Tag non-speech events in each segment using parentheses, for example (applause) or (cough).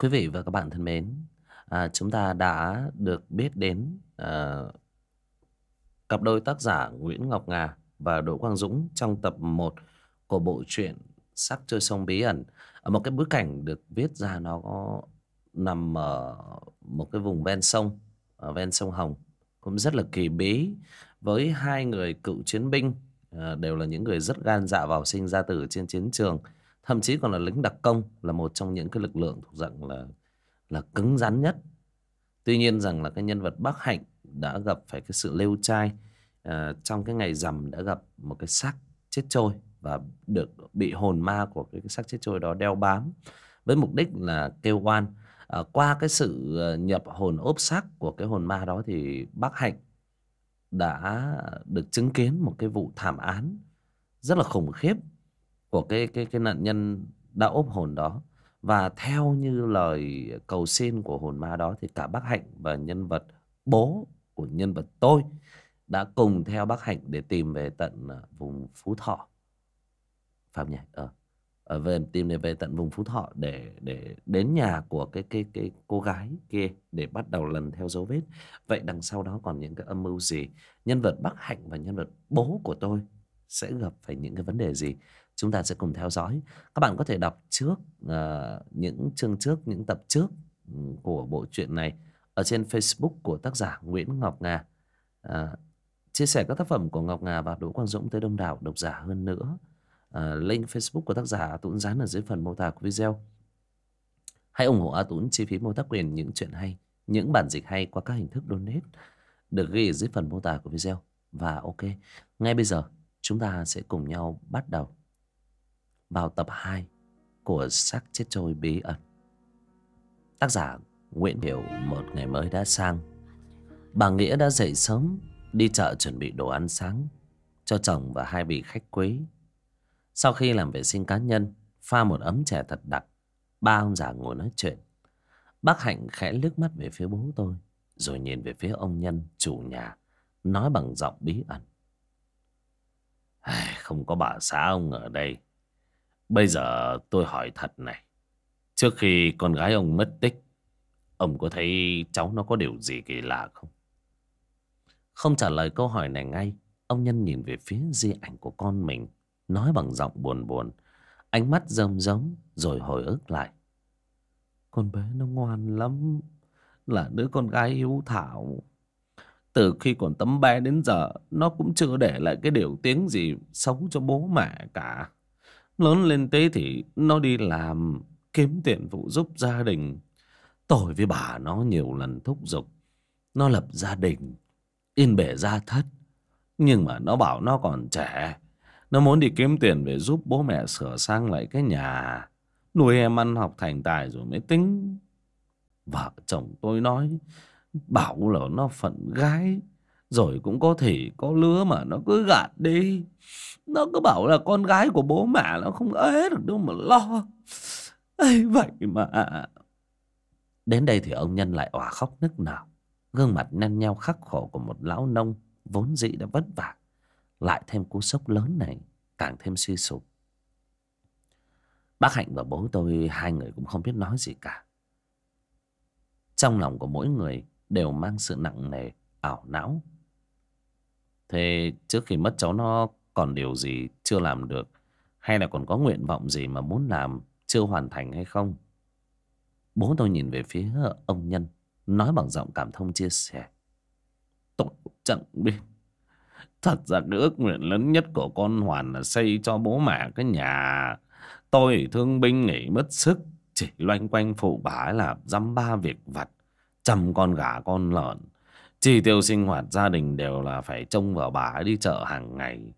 Quý vị và các bạn thân mến, à, chúng ta đã được biết đến à, cặp đôi tác giả Nguyễn Ngọc Ngà và Đỗ Quang Dũng trong tập một của bộ truyện Sắc chơi sông bí ẩn. Ở một cái bối cảnh được viết ra nó có nằm ở một cái vùng ven sông, ở ven sông Hồng cũng rất là kỳ bí với hai người cựu chiến binh à, đều là những người rất gan dạ vào sinh ra tử trên chiến trường thậm chí còn là lính đặc công là một trong những cái lực lượng thuộc dạng là là cứng rắn nhất tuy nhiên rằng là cái nhân vật bác hạnh đã gặp phải cái sự lêu trai à, trong cái ngày rằm đã gặp một cái xác chết trôi và được bị hồn ma của cái xác chết trôi đó đeo bám với mục đích là kêu oan à, qua cái sự ờ, nhập hồn ốp xác của cái hồn ma đó thì bác hạnh đã được chứng kiến một cái vụ thảm án rất là khủng khiếp của cái cái cái nạn nhân đã ốp hồn đó và theo như lời cầu xin của hồn ma đó thì cả bác hạnh và nhân vật bố của nhân vật tôi đã cùng theo bác hạnh để tìm về tận à, vùng phú thọ phạm nhỉ ờ ở ờ, về tìm để về tận vùng phú thọ để để đến nhà của cái cái cái cô gái kia để bắt đầu lần theo dấu vết vậy đằng sau đó còn những cái âm mưu gì nhân vật bác hạnh và nhân vật bố của tôi sẽ gặp phải những cái vấn đề gì chúng ta sẽ cùng theo dõi các bạn có thể đọc trước uh, những chương trước những tập trước ừ, của bộ truyện này ở trên facebook của tác giả nguyễn ngọc nga uh, chia sẻ các tác phẩm của ngọc nga và đỗ quang dũng tới đông đảo độc giả hơn nữa uh, link facebook của tác giả tũng dán ở dưới phần mô tả của video hãy ủng hộ a tũng chi phí mua tác quyền những chuyện hay những bản dịch hay qua các hình thức donate được ghi ở dưới phần mô tả của video và ok ngay bây giờ chúng ta sẽ cùng nhau bắt đầu vào tập 2 của sắc chết trôi bí ẩn. Tác giả Nguyễn Hiểu một ngày mới đã sang. Bà Nghĩa đã dậy sớm, đi chợ chuẩn bị đồ ăn sáng cho chồng và hai vị khách quý. Sau khi làm vệ sinh cá nhân, pha một ấm chè thật đặc, ba ông già ngồi nói chuyện. Bác Hạnh khẽ lướt mắt về phía bố tôi, rồi nhìn về phía ông Nhân, chủ nhà, nói bằng giọng bí ẩn. Không có bà xã ông ở đây Bây giờ tôi hỏi thật này. Trước khi con gái ông mất tích, ông có thấy cháu nó có điều gì kỳ lạ không? Không trả lời câu hỏi này ngay, ông nhân nhìn về phía di ảnh của con mình, nói bằng giọng buồn buồn, ánh mắt rơm rớm rồi hồi ức lại. Con bé nó ngoan lắm, là đứa con gái hiếu thảo. Từ khi còn tấm bé đến giờ, nó cũng chưa để lại cái điều tiếng gì xấu cho bố mẹ cả. Lớn lên tí thì nó đi làm Kiếm tiền phụ giúp gia đình Tội với bà nó nhiều lần thúc giục Nó lập gia đình Yên bể gia thất Nhưng mà nó bảo nó còn trẻ Nó muốn đi kiếm tiền về giúp bố mẹ sửa sang lại cái nhà Nuôi em ăn học thành tài rồi mới tính Vợ chồng tôi nói Bảo là nó phận gái rồi cũng có thể có lứa mà nó cứ gạt đi Nó cứ bảo là con gái của bố mẹ Nó không ế được đâu mà lo ấy vậy mà Đến đây thì ông nhân lại òa khóc nức nở Gương mặt nhăn nheo khắc khổ của một lão nông Vốn dĩ đã vất vả Lại thêm cú sốc lớn này Càng thêm suy sụp Bác Hạnh và bố tôi Hai người cũng không biết nói gì cả Trong lòng của mỗi người Đều mang sự nặng nề ảo não Thế trước khi mất cháu nó còn điều gì chưa làm được Hay là còn có nguyện vọng gì mà muốn làm Chưa hoàn thành hay không Bố tôi nhìn về phía ông Nhân Nói bằng giọng cảm thông chia sẻ Tôi chẳng biết Thật ra cái ước nguyện lớn nhất của con Hoàn là xây cho bố mẹ cái nhà Tôi thương binh nghỉ mất sức Chỉ loanh quanh phụ bá là dăm ba việc vặt Chăm con gà con lợn Chi tiêu sinh hoạt gia đình đều là phải trông vào bà ấy đi chợ hàng ngày.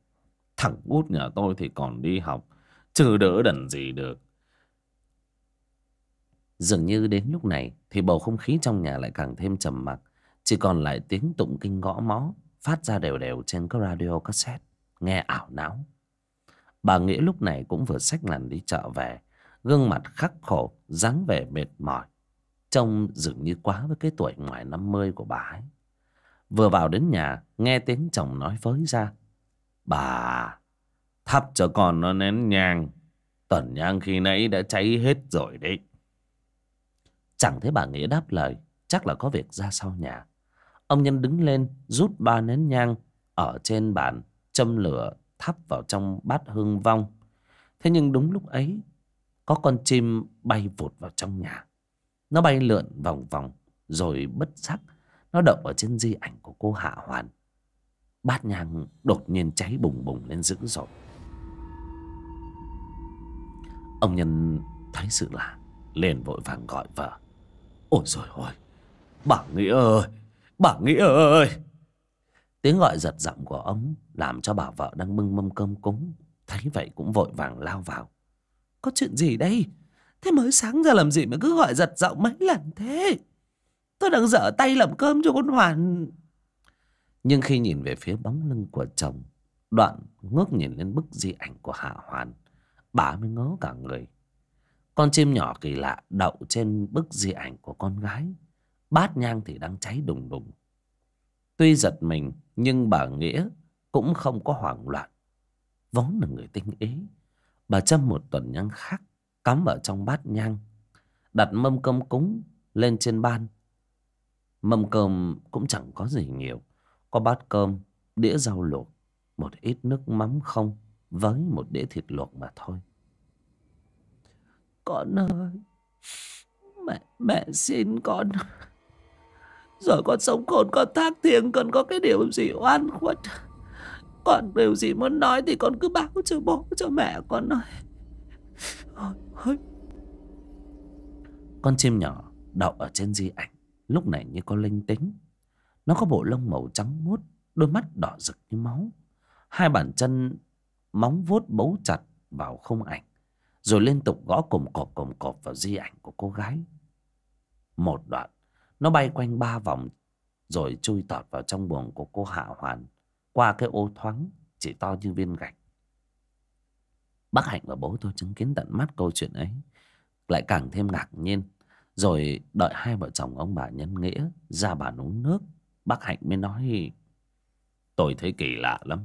Thằng út nhà tôi thì còn đi học. Chứ đỡ đần gì được. Dường như đến lúc này thì bầu không khí trong nhà lại càng thêm trầm mặc. Chỉ còn lại tiếng tụng kinh gõ mó phát ra đều đều trên các radio cassette. Nghe ảo não. Bà Nghĩa lúc này cũng vừa sách lần đi chợ về. Gương mặt khắc khổ, dáng vẻ mệt mỏi. Trông dường như quá với cái tuổi ngoài 50 của bà ấy. Vừa vào đến nhà Nghe tiếng chồng nói với ra Bà Thắp cho con nó nén nhang Tẩn nhang khi nãy đã cháy hết rồi đấy Chẳng thấy bà Nghĩa đáp lời Chắc là có việc ra sau nhà Ông Nhân đứng lên Rút ba nén nhang Ở trên bàn Châm lửa Thắp vào trong bát hương vong Thế nhưng đúng lúc ấy Có con chim bay vụt vào trong nhà Nó bay lượn vòng vòng Rồi bất giác nó đậu ở trên di ảnh của cô hạ hoàn bát nhang đột nhiên cháy bùng bùng lên dữ dội ông nhân thấy sự lạ liền vội vàng gọi vợ ôi rồi ôi bà nghĩa ơi bà nghĩa ơi tiếng gọi giật giọng của ông làm cho bà vợ đang bưng mâm cơm cúng thấy vậy cũng vội vàng lao vào có chuyện gì đây thế mới sáng ra làm gì mà cứ gọi giật giọng mấy lần thế Tôi đang dở tay làm cơm cho con Hoàn Nhưng khi nhìn về phía bóng lưng của chồng Đoạn ngước nhìn lên bức di ảnh của Hạ Hoàn Bà mới ngó cả người Con chim nhỏ kỳ lạ đậu trên bức di ảnh của con gái Bát nhang thì đang cháy đùng đùng Tuy giật mình nhưng bà Nghĩa cũng không có hoảng loạn Vốn là người tinh ý Bà châm một tuần nhang khác cắm ở trong bát nhang đặt mâm cơm cúng lên trên ban Mâm cơm cũng chẳng có gì nhiều. Có bát cơm, đĩa rau luộc, một ít nước mắm không với một đĩa thịt luộc mà thôi. Con ơi, mẹ, mẹ xin con. Rồi con sống khôn, con thác thiêng, con có cái điều gì oan khuất. Con điều gì muốn nói thì con cứ báo cho bố, cho mẹ con nói. Con chim nhỏ đậu ở trên di ảnh lúc này như có linh tính nó có bộ lông màu trắng muốt đôi mắt đỏ rực như máu hai bàn chân móng vuốt bấu chặt vào không ảnh rồi liên tục gõ cồm cọp cồm cọp vào di ảnh của cô gái một đoạn nó bay quanh ba vòng rồi chui tọt vào trong buồng của cô hạ hoàn qua cái ô thoáng chỉ to như viên gạch bác hạnh và bố tôi chứng kiến tận mắt câu chuyện ấy lại càng thêm ngạc nhiên rồi đợi hai vợ chồng ông bà Nhân Nghĩa ra bàn uống nước. Bác Hạnh mới nói Tôi thấy kỳ lạ lắm.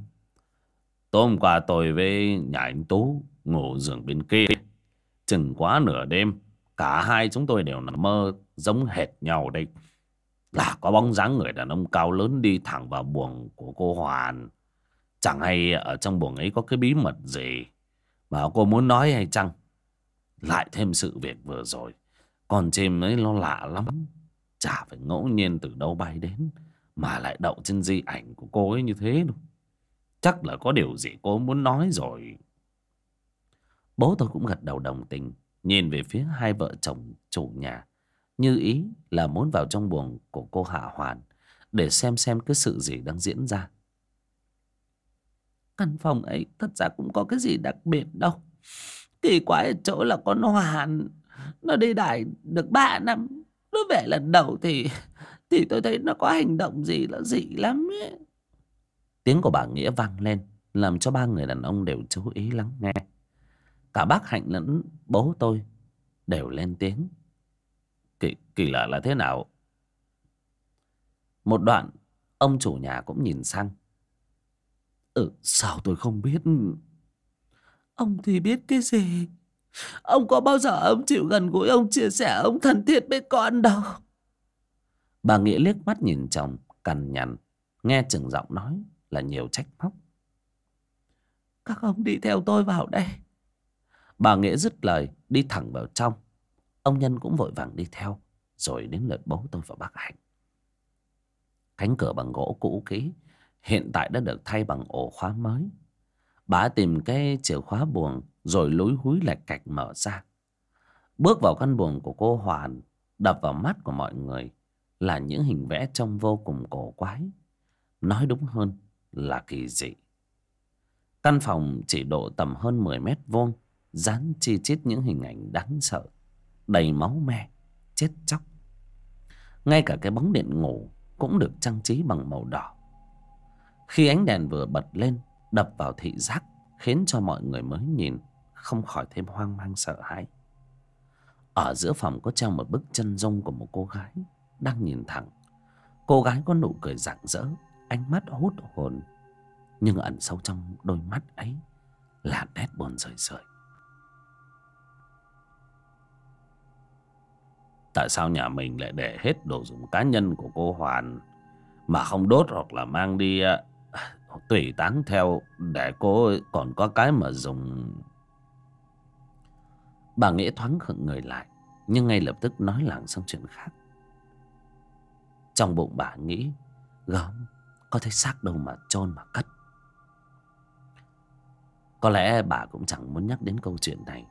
Tối hôm qua tôi với nhà anh Tú ngủ giường bên kia. Chừng quá nửa đêm, cả hai chúng tôi đều nằm mơ giống hệt nhau đây. Là có bóng dáng người đàn ông cao lớn đi thẳng vào buồng của cô Hoàn. Chẳng hay ở trong buồng ấy có cái bí mật gì mà cô muốn nói hay chăng? Lại thêm sự việc vừa rồi con chim ấy nó lạ lắm Chả phải ngẫu nhiên từ đâu bay đến Mà lại đậu trên di ảnh của cô ấy như thế đâu Chắc là có điều gì cô muốn nói rồi Bố tôi cũng gật đầu đồng tình Nhìn về phía hai vợ chồng chủ nhà Như ý là muốn vào trong buồng của cô Hạ Hoàn Để xem xem cái sự gì đang diễn ra Căn phòng ấy thật ra cũng có cái gì đặc biệt đâu Kỳ quái ở chỗ là con hoàn nó đi đài được 3 năm Nó về lần đầu thì Thì tôi thấy nó có hành động gì là dị lắm ấy. Tiếng của bà Nghĩa vang lên Làm cho ba người đàn ông đều chú ý lắng nghe Cả bác Hạnh lẫn bố tôi Đều lên tiếng Kỳ, kỳ lạ là thế nào Một đoạn Ông chủ nhà cũng nhìn sang Ừ sao tôi không biết Ông thì biết cái gì Ông có bao giờ ông chịu gần gũi ông chia sẻ ông thân thiết với con đâu. Bà Nghĩa liếc mắt nhìn chồng, cằn nhằn, nghe chừng giọng nói là nhiều trách móc. Các ông đi theo tôi vào đây. Bà Nghĩa dứt lời, đi thẳng vào trong. Ông Nhân cũng vội vàng đi theo, rồi đến lượt bố tôi và bác Hạnh. Cánh cửa bằng gỗ cũ kỹ, hiện tại đã được thay bằng ổ khóa mới. Bà tìm cái chìa khóa buồng rồi lối húi lạch cạch mở ra. Bước vào căn buồng của cô Hoàn, đập vào mắt của mọi người là những hình vẽ trông vô cùng cổ quái. Nói đúng hơn là kỳ dị. Căn phòng chỉ độ tầm hơn mười mét vuông, dán chi chít những hình ảnh đáng sợ, đầy máu me, chết chóc. Ngay cả cái bóng điện ngủ cũng được trang trí bằng màu đỏ. Khi ánh đèn vừa bật lên, đập vào thị giác khiến cho mọi người mới nhìn không khỏi thêm hoang mang sợ hãi ở giữa phòng có treo một bức chân dung của một cô gái đang nhìn thẳng cô gái có nụ cười rạng rỡ ánh mắt hút hồn nhưng ẩn sâu trong đôi mắt ấy là nét buồn rời rời tại sao nhà mình lại để hết đồ dùng cá nhân của cô hoàn mà không đốt hoặc là mang đi tùy táng theo để cô còn có cái mà dùng bà nghĩa thoáng khựng người lại nhưng ngay lập tức nói làng sang chuyện khác trong bụng bà nghĩ gớm có thấy xác đâu mà chôn mà cất có lẽ bà cũng chẳng muốn nhắc đến câu chuyện này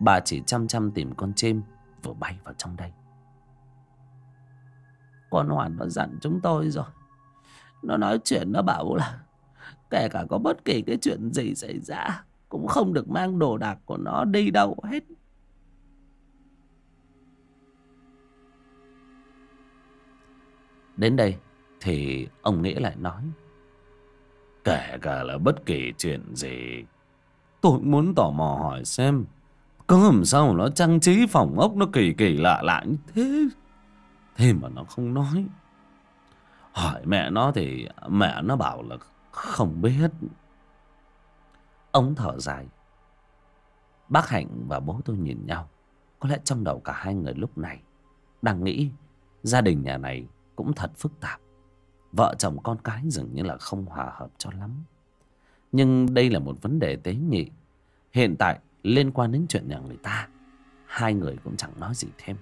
bà chỉ chăm chăm tìm con chim vừa bay vào trong đây con hoàn nó dặn chúng tôi rồi nó nói chuyện nó bảo là Kể cả có bất kỳ cái chuyện gì xảy ra Cũng không được mang đồ đạc của nó đi đâu hết Đến đây thì ông nghĩa lại nói Kể cả là bất kỳ chuyện gì Tôi muốn tò mò hỏi xem Có làm sao nó trang trí phòng ốc nó kỳ kỳ lạ lạ như thế Thế mà nó không nói Hỏi mẹ nó thì mẹ nó bảo là không biết Ông thở dài Bác Hạnh và bố tôi nhìn nhau Có lẽ trong đầu cả hai người lúc này Đang nghĩ Gia đình nhà này cũng thật phức tạp Vợ chồng con cái dường như là không hòa hợp cho lắm Nhưng đây là một vấn đề tế nhị Hiện tại liên quan đến chuyện nhà người ta Hai người cũng chẳng nói gì thêm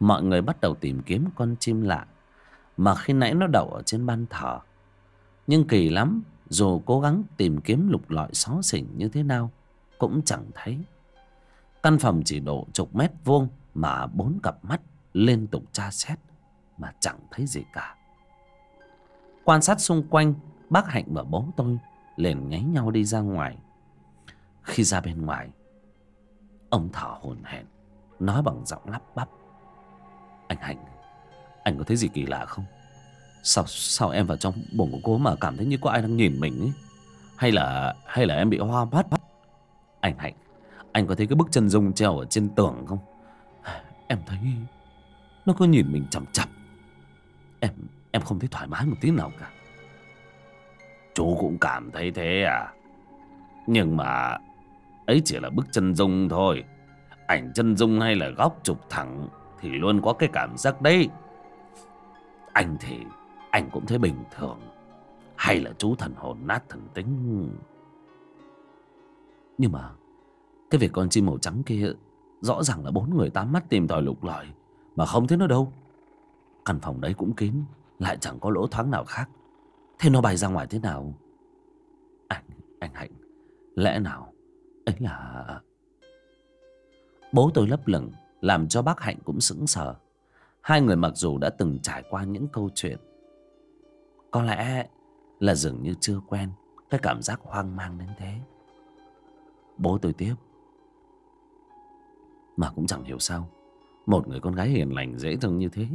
Mọi người bắt đầu tìm kiếm con chim lạ Mà khi nãy nó đậu ở trên ban thờ nhưng kỳ lắm Dù cố gắng tìm kiếm lục lọi xó xỉnh như thế nào Cũng chẳng thấy Căn phòng chỉ độ chục mét vuông Mà bốn cặp mắt liên tục tra xét Mà chẳng thấy gì cả Quan sát xung quanh Bác Hạnh và bố tôi liền nháy nhau đi ra ngoài Khi ra bên ngoài Ông thở hồn hển Nói bằng giọng lắp bắp Anh Hạnh Anh có thấy gì kỳ lạ không Sao, sao em vào trong bụng của cô mà cảm thấy như có ai đang nhìn mình ấy? Hay là hay là em bị hoa mắt Anh Hạnh Anh có thấy cái bức chân dung treo ở trên tường không Em thấy Nó cứ nhìn mình chằm chằm Em em không thấy thoải mái một tí nào cả Chú cũng cảm thấy thế à Nhưng mà Ấy chỉ là bức chân dung thôi Ảnh chân dung hay là góc chụp thẳng Thì luôn có cái cảm giác đấy Anh thì anh cũng thấy bình thường hay là chú thần hồn nát thần tính nhưng mà cái việc con chim màu trắng kia rõ ràng là bốn người tám mắt tìm tòi lục lọi mà không thấy nó đâu căn phòng đấy cũng kín lại chẳng có lỗ thoáng nào khác thế nó bay ra ngoài thế nào anh anh hạnh lẽ nào ấy là bố tôi lấp lửng làm cho bác hạnh cũng sững sờ hai người mặc dù đã từng trải qua những câu chuyện có lẽ là dường như chưa quen Cái cảm giác hoang mang đến thế Bố tôi tiếp Mà cũng chẳng hiểu sao Một người con gái hiền lành dễ thương như thế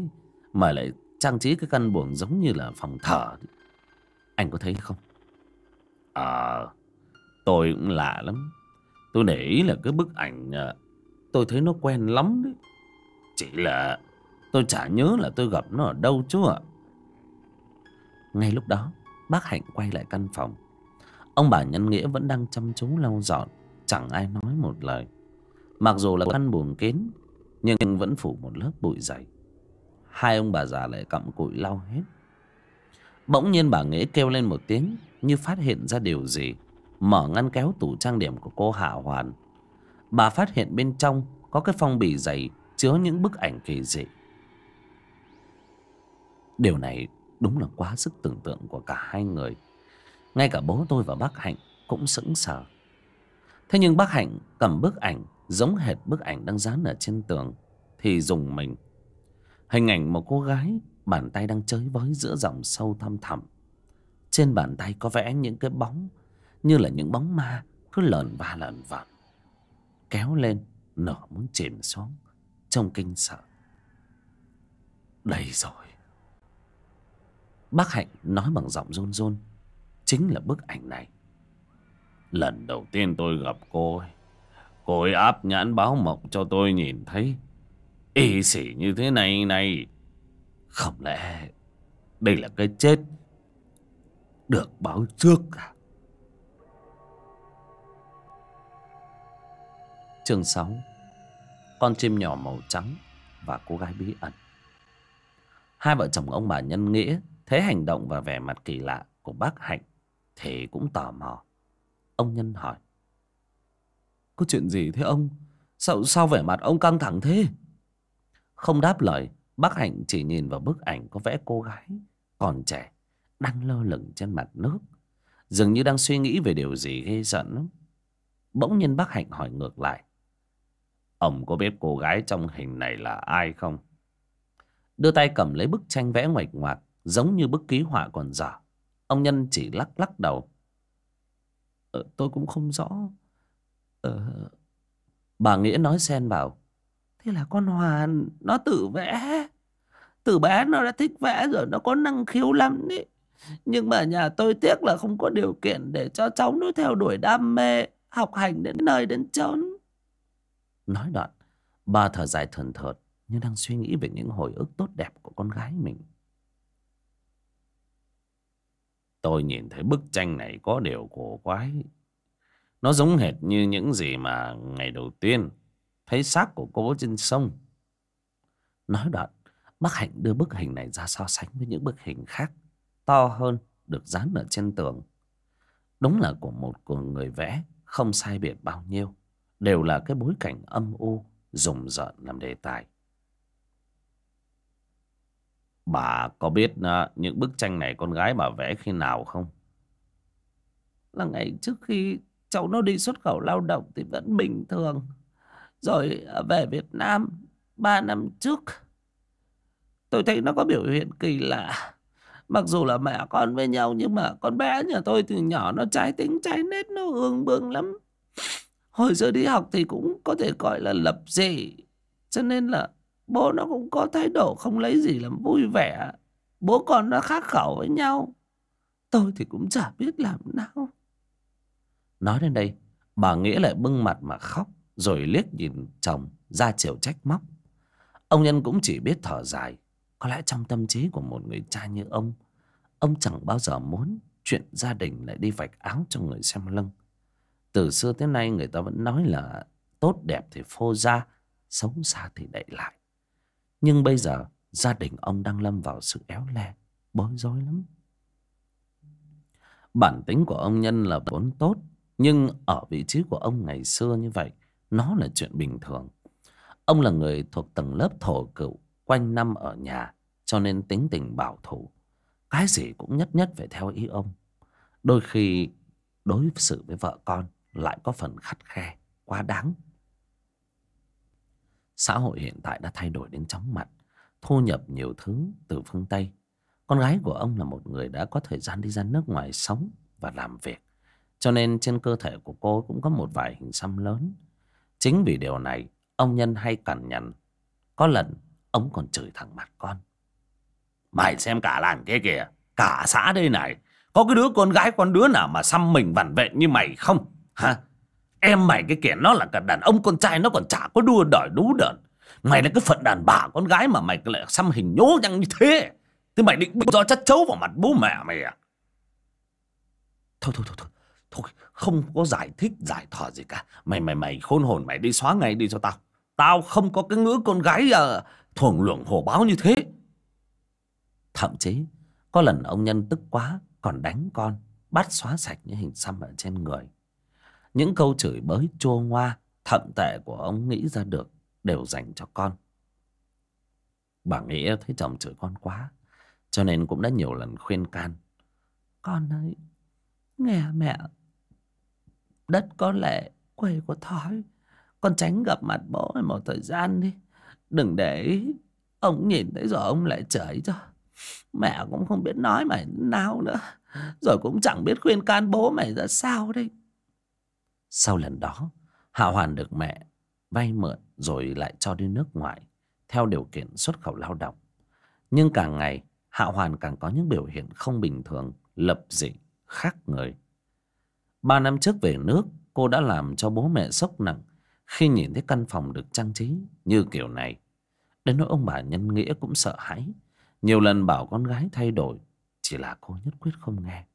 Mà lại trang trí cái căn buồng giống như là phòng thở Anh có thấy không Ờ Tôi cũng lạ lắm Tôi để ý là cái bức ảnh à, Tôi thấy nó quen lắm đấy Chỉ là Tôi chả nhớ là tôi gặp nó ở đâu chứ ạ à ngay lúc đó bác hạnh quay lại căn phòng ông bà nhân nghĩa vẫn đang chăm chú lau dọn chẳng ai nói một lời mặc dù là căn buồng kín nhưng vẫn phủ một lớp bụi dày hai ông bà già lại cặm cụi lau hết bỗng nhiên bà nghĩa kêu lên một tiếng như phát hiện ra điều gì mở ngăn kéo tủ trang điểm của cô hạ hoàn bà phát hiện bên trong có cái phong bì dày chứa những bức ảnh kỳ dị điều này Đúng là quá sức tưởng tượng của cả hai người Ngay cả bố tôi và bác Hạnh cũng sững sờ Thế nhưng bác Hạnh cầm bức ảnh Giống hệt bức ảnh đang dán ở trên tường Thì dùng mình Hình ảnh một cô gái Bàn tay đang chơi với giữa dòng sâu thăm thẳm Trên bàn tay có vẽ những cái bóng Như là những bóng ma Cứ lờn va lờn vặn, Kéo lên nở muốn chìm xuống Trong kinh sợ Đây rồi Bác Hạnh nói bằng giọng run run Chính là bức ảnh này Lần đầu tiên tôi gặp cô ấy Cô ấy áp nhãn báo mộng cho tôi nhìn thấy Y xỉ như thế này này Không lẽ Đây là cái chết Được báo trước à Chương 6 Con chim nhỏ màu trắng Và cô gái bí ẩn Hai vợ chồng ông bà Nhân Nghĩa Thế hành động và vẻ mặt kỳ lạ của bác Hạnh thì cũng tò mò. Ông Nhân hỏi. Có chuyện gì thế ông? Sao, sao vẻ mặt ông căng thẳng thế? Không đáp lời, bác Hạnh chỉ nhìn vào bức ảnh có vẽ cô gái còn trẻ đang lơ lửng trên mặt nước. Dường như đang suy nghĩ về điều gì ghê giận lắm. Bỗng nhiên bác Hạnh hỏi ngược lại. Ông có biết cô gái trong hình này là ai không? Đưa tay cầm lấy bức tranh vẽ ngoạch ngoạc giống như bức ký họa còn dở ông nhân chỉ lắc lắc đầu ờ, tôi cũng không rõ ờ... bà nghĩa nói xen vào thế là con hoàn nó tự vẽ từ bé nó đã thích vẽ rồi nó có năng khiếu lắm đấy nhưng mà nhà tôi tiếc là không có điều kiện để cho cháu nó theo đuổi đam mê học hành đến nơi đến chốn nói đoạn bà thở dài thườn thượt như đang suy nghĩ về những hồi ức tốt đẹp của con gái mình Tôi nhìn thấy bức tranh này có điều cổ quái. Nó giống hệt như những gì mà ngày đầu tiên thấy xác của cô trên sông. Nói đoạn, bác Hạnh đưa bức hình này ra so sánh với những bức hình khác to hơn được dán ở trên tường. Đúng là của một của người vẽ không sai biệt bao nhiêu. Đều là cái bối cảnh âm u rùng rợn làm đề tài. Bà có biết à, những bức tranh này con gái bà vẽ khi nào không? Là ngày trước khi cháu nó đi xuất khẩu lao động thì vẫn bình thường. Rồi à, về Việt Nam ba năm trước Tôi thấy nó có biểu hiện kỳ lạ Mặc dù là mẹ con với nhau Nhưng mà con bé nhà tôi từ nhỏ Nó trái tính trái nết nó ương bương lắm Hồi xưa đi học thì cũng có thể gọi là lập dị Cho nên là bố nó cũng có thái độ không lấy gì làm vui vẻ. Bố con nó khác khẩu với nhau. Tôi thì cũng chả biết làm nào. Nói đến đây, bà Nghĩa lại bưng mặt mà khóc, rồi liếc nhìn chồng, ra chiều trách móc. Ông Nhân cũng chỉ biết thở dài. Có lẽ trong tâm trí của một người cha như ông, ông chẳng bao giờ muốn chuyện gia đình lại đi vạch áo cho người xem lưng. Từ xưa tới nay người ta vẫn nói là tốt đẹp thì phô ra, sống xa thì đậy lại. Nhưng bây giờ gia đình ông đang lâm vào sự éo le, bối rối lắm. Bản tính của ông Nhân là vốn tốt, nhưng ở vị trí của ông ngày xưa như vậy, nó là chuyện bình thường. Ông là người thuộc tầng lớp thổ cựu, quanh năm ở nhà, cho nên tính tình bảo thủ. Cái gì cũng nhất nhất phải theo ý ông. Đôi khi đối xử với vợ con lại có phần khắt khe, quá đáng. Xã hội hiện tại đã thay đổi đến chóng mặt, thu nhập nhiều thứ từ phương Tây. Con gái của ông là một người đã có thời gian đi ra nước ngoài sống và làm việc. Cho nên trên cơ thể của cô cũng có một vài hình xăm lớn. Chính vì điều này, ông Nhân hay cằn nhằn. Có lần, ông còn chửi thẳng mặt con. Mày xem cả làng kia kìa, cả xã đây này. Có cái đứa con gái con đứa nào mà xăm mình vằn vẹn như mày không? Hả? Em mày cái kẻ nó là cả đàn ông con trai Nó còn chả có đua đòi đú đợn Mày là cái phận đàn bà con gái Mà mày lại xăm hình nhố nhăng như thế Thế mày định bị do chất chấu vào mặt bố mẹ mày à Thôi thôi thôi thôi Thôi không có giải thích giải thỏa gì cả Mày mày mày khôn hồn mày đi xóa ngay đi cho tao Tao không có cái ngữ con gái à, thuồng luồng hồ báo như thế Thậm chí có lần ông nhân tức quá còn đánh con Bắt xóa sạch những hình xăm ở trên người những câu chửi bới chua ngoa Thậm tệ của ông nghĩ ra được Đều dành cho con Bà Nghĩa thấy chồng chửi con quá Cho nên cũng đã nhiều lần khuyên can Con ơi Nghe mẹ Đất có lệ Quê có thói Con tránh gặp mặt bố một thời gian đi Đừng để ý Ông nhìn thấy rồi ông lại chửi cho Mẹ cũng không biết nói mày nào nữa Rồi cũng chẳng biết khuyên can bố mày ra sao đấy sau lần đó, Hạ Hoàn được mẹ vay mượn rồi lại cho đi nước ngoài theo điều kiện xuất khẩu lao động. Nhưng càng ngày, Hạ Hoàn càng có những biểu hiện không bình thường, lập dị, khác người. Ba năm trước về nước, cô đã làm cho bố mẹ sốc nặng khi nhìn thấy căn phòng được trang trí như kiểu này. Đến nỗi ông bà nhân nghĩa cũng sợ hãi. Nhiều lần bảo con gái thay đổi, chỉ là cô nhất quyết không nghe.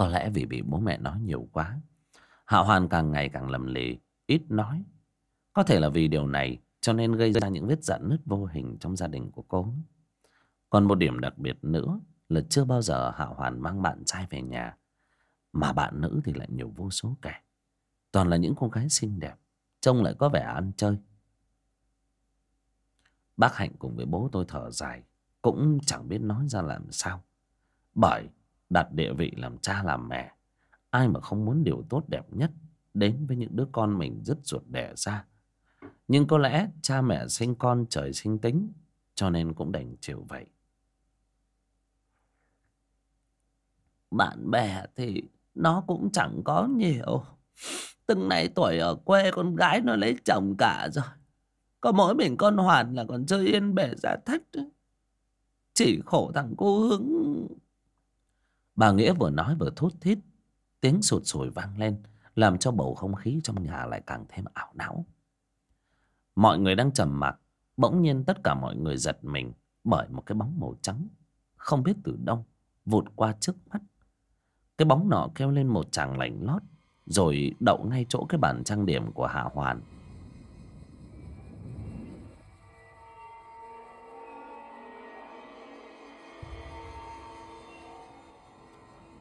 Có lẽ vì bị bố mẹ nói nhiều quá Hạ Hoàn càng ngày càng lầm lì Ít nói Có thể là vì điều này Cho nên gây ra những vết giận nứt vô hình trong gia đình của cô Còn một điểm đặc biệt nữa Là chưa bao giờ Hạ Hoàn mang bạn trai về nhà Mà bạn nữ thì lại nhiều vô số kẻ Toàn là những cô gái xinh đẹp Trông lại có vẻ ăn chơi Bác Hạnh cùng với bố tôi thở dài Cũng chẳng biết nói ra làm sao Bởi đặt địa vị làm cha làm mẹ ai mà không muốn điều tốt đẹp nhất đến với những đứa con mình dứt ruột đẻ ra nhưng có lẽ cha mẹ sinh con trời sinh tính cho nên cũng đành chịu vậy bạn bè thì nó cũng chẳng có nhiều từng này tuổi ở quê con gái nó lấy chồng cả rồi có mỗi mình con hoàn là còn chơi yên bể ra thách chỉ khổ thằng cô hướng Bà Nghĩa vừa nói vừa thốt thít Tiếng sụt sùi vang lên Làm cho bầu không khí trong nhà lại càng thêm ảo não Mọi người đang trầm mặc Bỗng nhiên tất cả mọi người giật mình Bởi một cái bóng màu trắng Không biết từ đâu Vụt qua trước mắt Cái bóng nọ kêu lên một chàng lạnh lót Rồi đậu ngay chỗ cái bàn trang điểm của Hạ Hoàn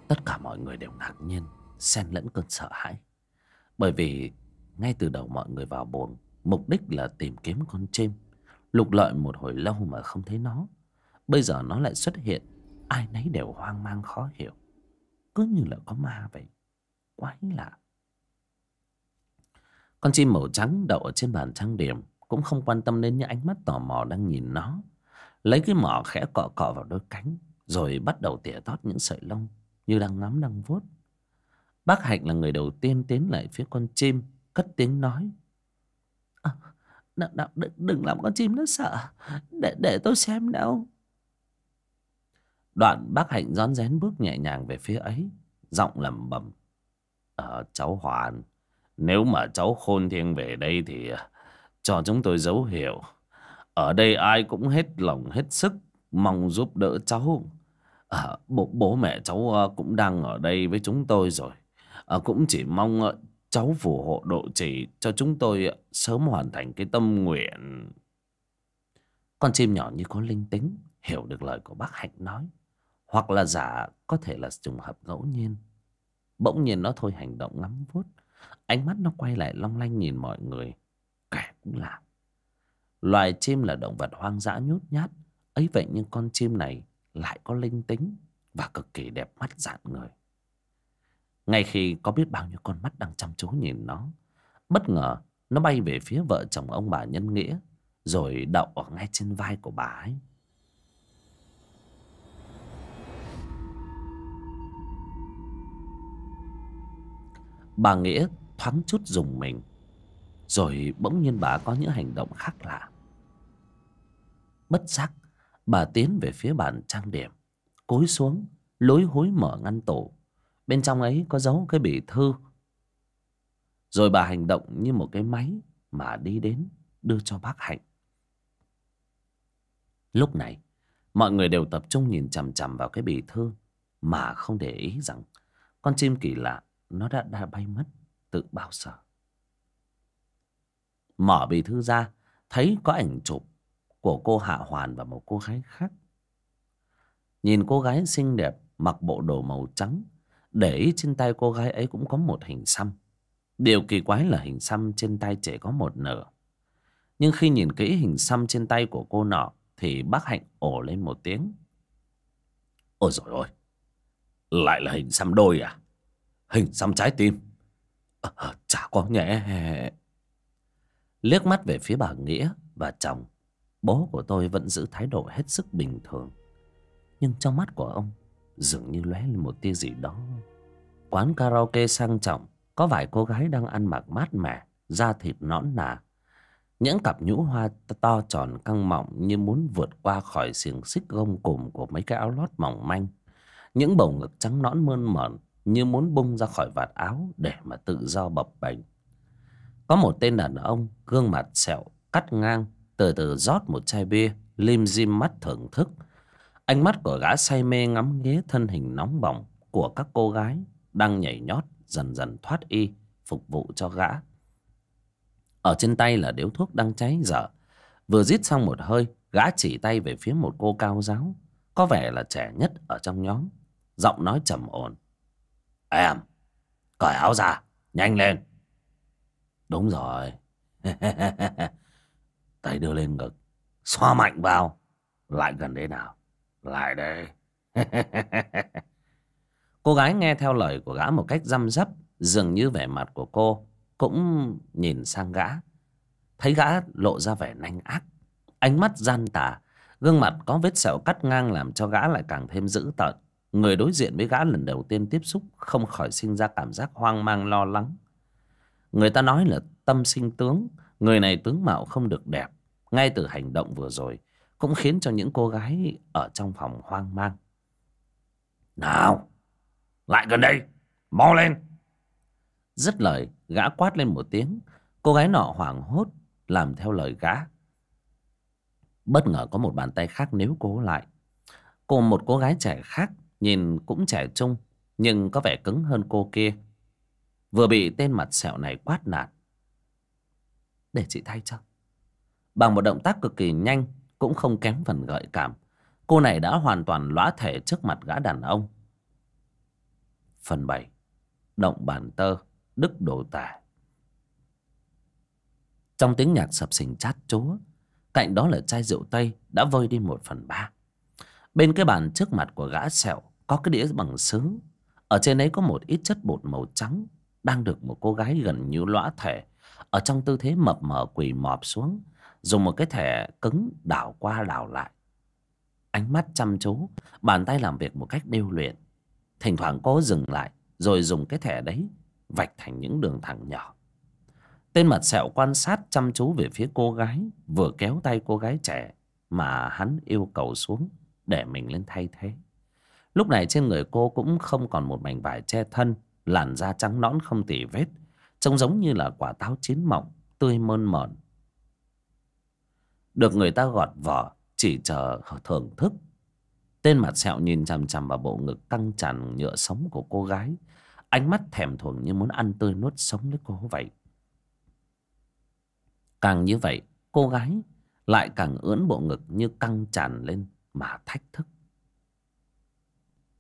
Tất cả mọi người đều ngạc nhiên Xen lẫn cơn sợ hãi Bởi vì ngay từ đầu mọi người vào bồn Mục đích là tìm kiếm con chim Lục lọi một hồi lâu mà không thấy nó Bây giờ nó lại xuất hiện Ai nấy đều hoang mang khó hiểu Cứ như là có ma vậy Quái lạ Con chim màu trắng đậu ở trên bàn trang điểm Cũng không quan tâm đến những ánh mắt tò mò đang nhìn nó Lấy cái mỏ khẽ cọ cọ vào đôi cánh Rồi bắt đầu tỉa tót những sợi lông như đang ngắm đang vuốt bác hạnh là người đầu tiên tiến lại phía con chim cất tiếng nói à, nào, nào, đừng, đừng làm con chim nó sợ để để tôi xem nào đoạn bác hạnh rón rén bước nhẹ nhàng về phía ấy giọng lẩm bẩm à, cháu hoàn nếu mà cháu khôn thiên về đây thì à, cho chúng tôi dấu hiệu ở đây ai cũng hết lòng hết sức mong giúp đỡ cháu à, bố, bố mẹ cháu ờ, cũng đang ở đây với chúng tôi rồi à, cũng chỉ mong cháu phù hộ độ trì cho chúng tôi sớm hoàn thành cái tâm nguyện con chim nhỏ như có linh tính hiểu được lời của bác hạnh nói hoặc là giả có thể là trùng hợp ngẫu nhiên bỗng nhiên nó thôi hành động ngắm vuốt ánh mắt nó quay lại long lanh nhìn mọi người kẻ cũng lạ loài chim là động vật hoang dã nhút nhát ấy vậy nhưng con chim này lại có linh tính và cực kỳ đẹp mắt dạn người. Ngay khi có biết bao nhiêu con mắt đang chăm chú nhìn nó, bất ngờ nó bay về phía vợ chồng ông bà Nhân Nghĩa rồi đậu ở ngay trên vai của bà ấy. Bà Nghĩa thoáng chút dùng mình Rồi bỗng nhiên bà có những hành động khác lạ Bất giác Bà tiến về phía bàn trang điểm Cúi xuống Lối hối mở ngăn tủ Bên trong ấy có dấu cái bì thư Rồi bà hành động như một cái máy Mà đi đến đưa cho bác Hạnh Lúc này Mọi người đều tập trung nhìn chằm chằm vào cái bì thư Mà không để ý rằng Con chim kỳ lạ Nó đã, đã bay mất tự bao giờ Mở bì thư ra Thấy có ảnh chụp của cô Hạ Hoàn và một cô gái khác. Nhìn cô gái xinh đẹp mặc bộ đồ màu trắng, để ý trên tay cô gái ấy cũng có một hình xăm. Điều kỳ quái là hình xăm trên tay chỉ có một nửa. Nhưng khi nhìn kỹ hình xăm trên tay của cô nọ thì bác Hạnh ổ lên một tiếng. Ôi dồi ôi, lại là hình xăm đôi à? Hình xăm trái tim? À, chả có nhẽ? Liếc mắt về phía bà Nghĩa và chồng, Bố của tôi vẫn giữ thái độ hết sức bình thường Nhưng trong mắt của ông Dường như lóe lên một tia gì đó Quán karaoke sang trọng Có vài cô gái đang ăn mặc mát mẻ Da thịt nõn nà Những cặp nhũ hoa to tròn căng mọng Như muốn vượt qua khỏi xiềng xích gông cùm Của mấy cái áo lót mỏng manh Những bầu ngực trắng nõn mơn mởn Như muốn bung ra khỏi vạt áo Để mà tự do bập bềnh Có một tên đàn ông Gương mặt sẹo cắt ngang từ từ rót một chai bia, lim dim mắt thưởng thức. Ánh mắt của gã say mê ngắm nghía thân hình nóng bỏng của các cô gái đang nhảy nhót dần dần thoát y phục vụ cho gã. Ở trên tay là điếu thuốc đang cháy dở. Vừa rít xong một hơi, gã chỉ tay về phía một cô cao giáo, có vẻ là trẻ nhất ở trong nhóm, giọng nói trầm ổn. "Em, cởi áo ra, nhanh lên." "Đúng rồi." (laughs) tay đưa lên ngực xoa mạnh vào lại gần đấy nào lại đây (laughs) cô gái nghe theo lời của gã một cách răm rắp dường như vẻ mặt của cô cũng nhìn sang gã thấy gã lộ ra vẻ nanh ác ánh mắt gian tà gương mặt có vết sẹo cắt ngang làm cho gã lại càng thêm dữ tợn người đối diện với gã lần đầu tiên tiếp xúc không khỏi sinh ra cảm giác hoang mang lo lắng người ta nói là tâm sinh tướng Người này tướng mạo không được đẹp, ngay từ hành động vừa rồi cũng khiến cho những cô gái ở trong phòng hoang mang. Nào, lại gần đây, mau lên. Dứt lời, gã quát lên một tiếng, cô gái nọ hoảng hốt làm theo lời gã. Bất ngờ có một bàn tay khác níu cô lại. Cùng một cô gái trẻ khác, nhìn cũng trẻ trung, nhưng có vẻ cứng hơn cô kia. Vừa bị tên mặt sẹo này quát nạt, để chị thay cho bằng một động tác cực kỳ nhanh cũng không kém phần gợi cảm cô này đã hoàn toàn lõa thể trước mặt gã đàn ông phần 7 động bản tơ đức đồ tả trong tiếng nhạc sập sình chát chúa cạnh đó là chai rượu tây đã vơi đi một phần ba bên cái bàn trước mặt của gã sẹo có cái đĩa bằng sứ ở trên ấy có một ít chất bột màu trắng đang được một cô gái gần như lõa thể ở trong tư thế mập mờ quỳ mọp xuống dùng một cái thẻ cứng đảo qua đảo lại ánh mắt chăm chú bàn tay làm việc một cách điêu luyện thỉnh thoảng cố dừng lại rồi dùng cái thẻ đấy vạch thành những đường thẳng nhỏ tên mặt sẹo quan sát chăm chú về phía cô gái vừa kéo tay cô gái trẻ mà hắn yêu cầu xuống để mình lên thay thế lúc này trên người cô cũng không còn một mảnh vải che thân làn da trắng nõn không tỉ vết Trông giống như là quả táo chín mọng Tươi mơn mởn Được người ta gọt vỏ Chỉ chờ thưởng thức Tên mặt sẹo nhìn chằm chằm vào bộ ngực căng tràn nhựa sống của cô gái Ánh mắt thèm thuồng như muốn ăn tươi nuốt sống lấy cô vậy Càng như vậy Cô gái lại càng ưỡn bộ ngực như căng tràn lên mà thách thức.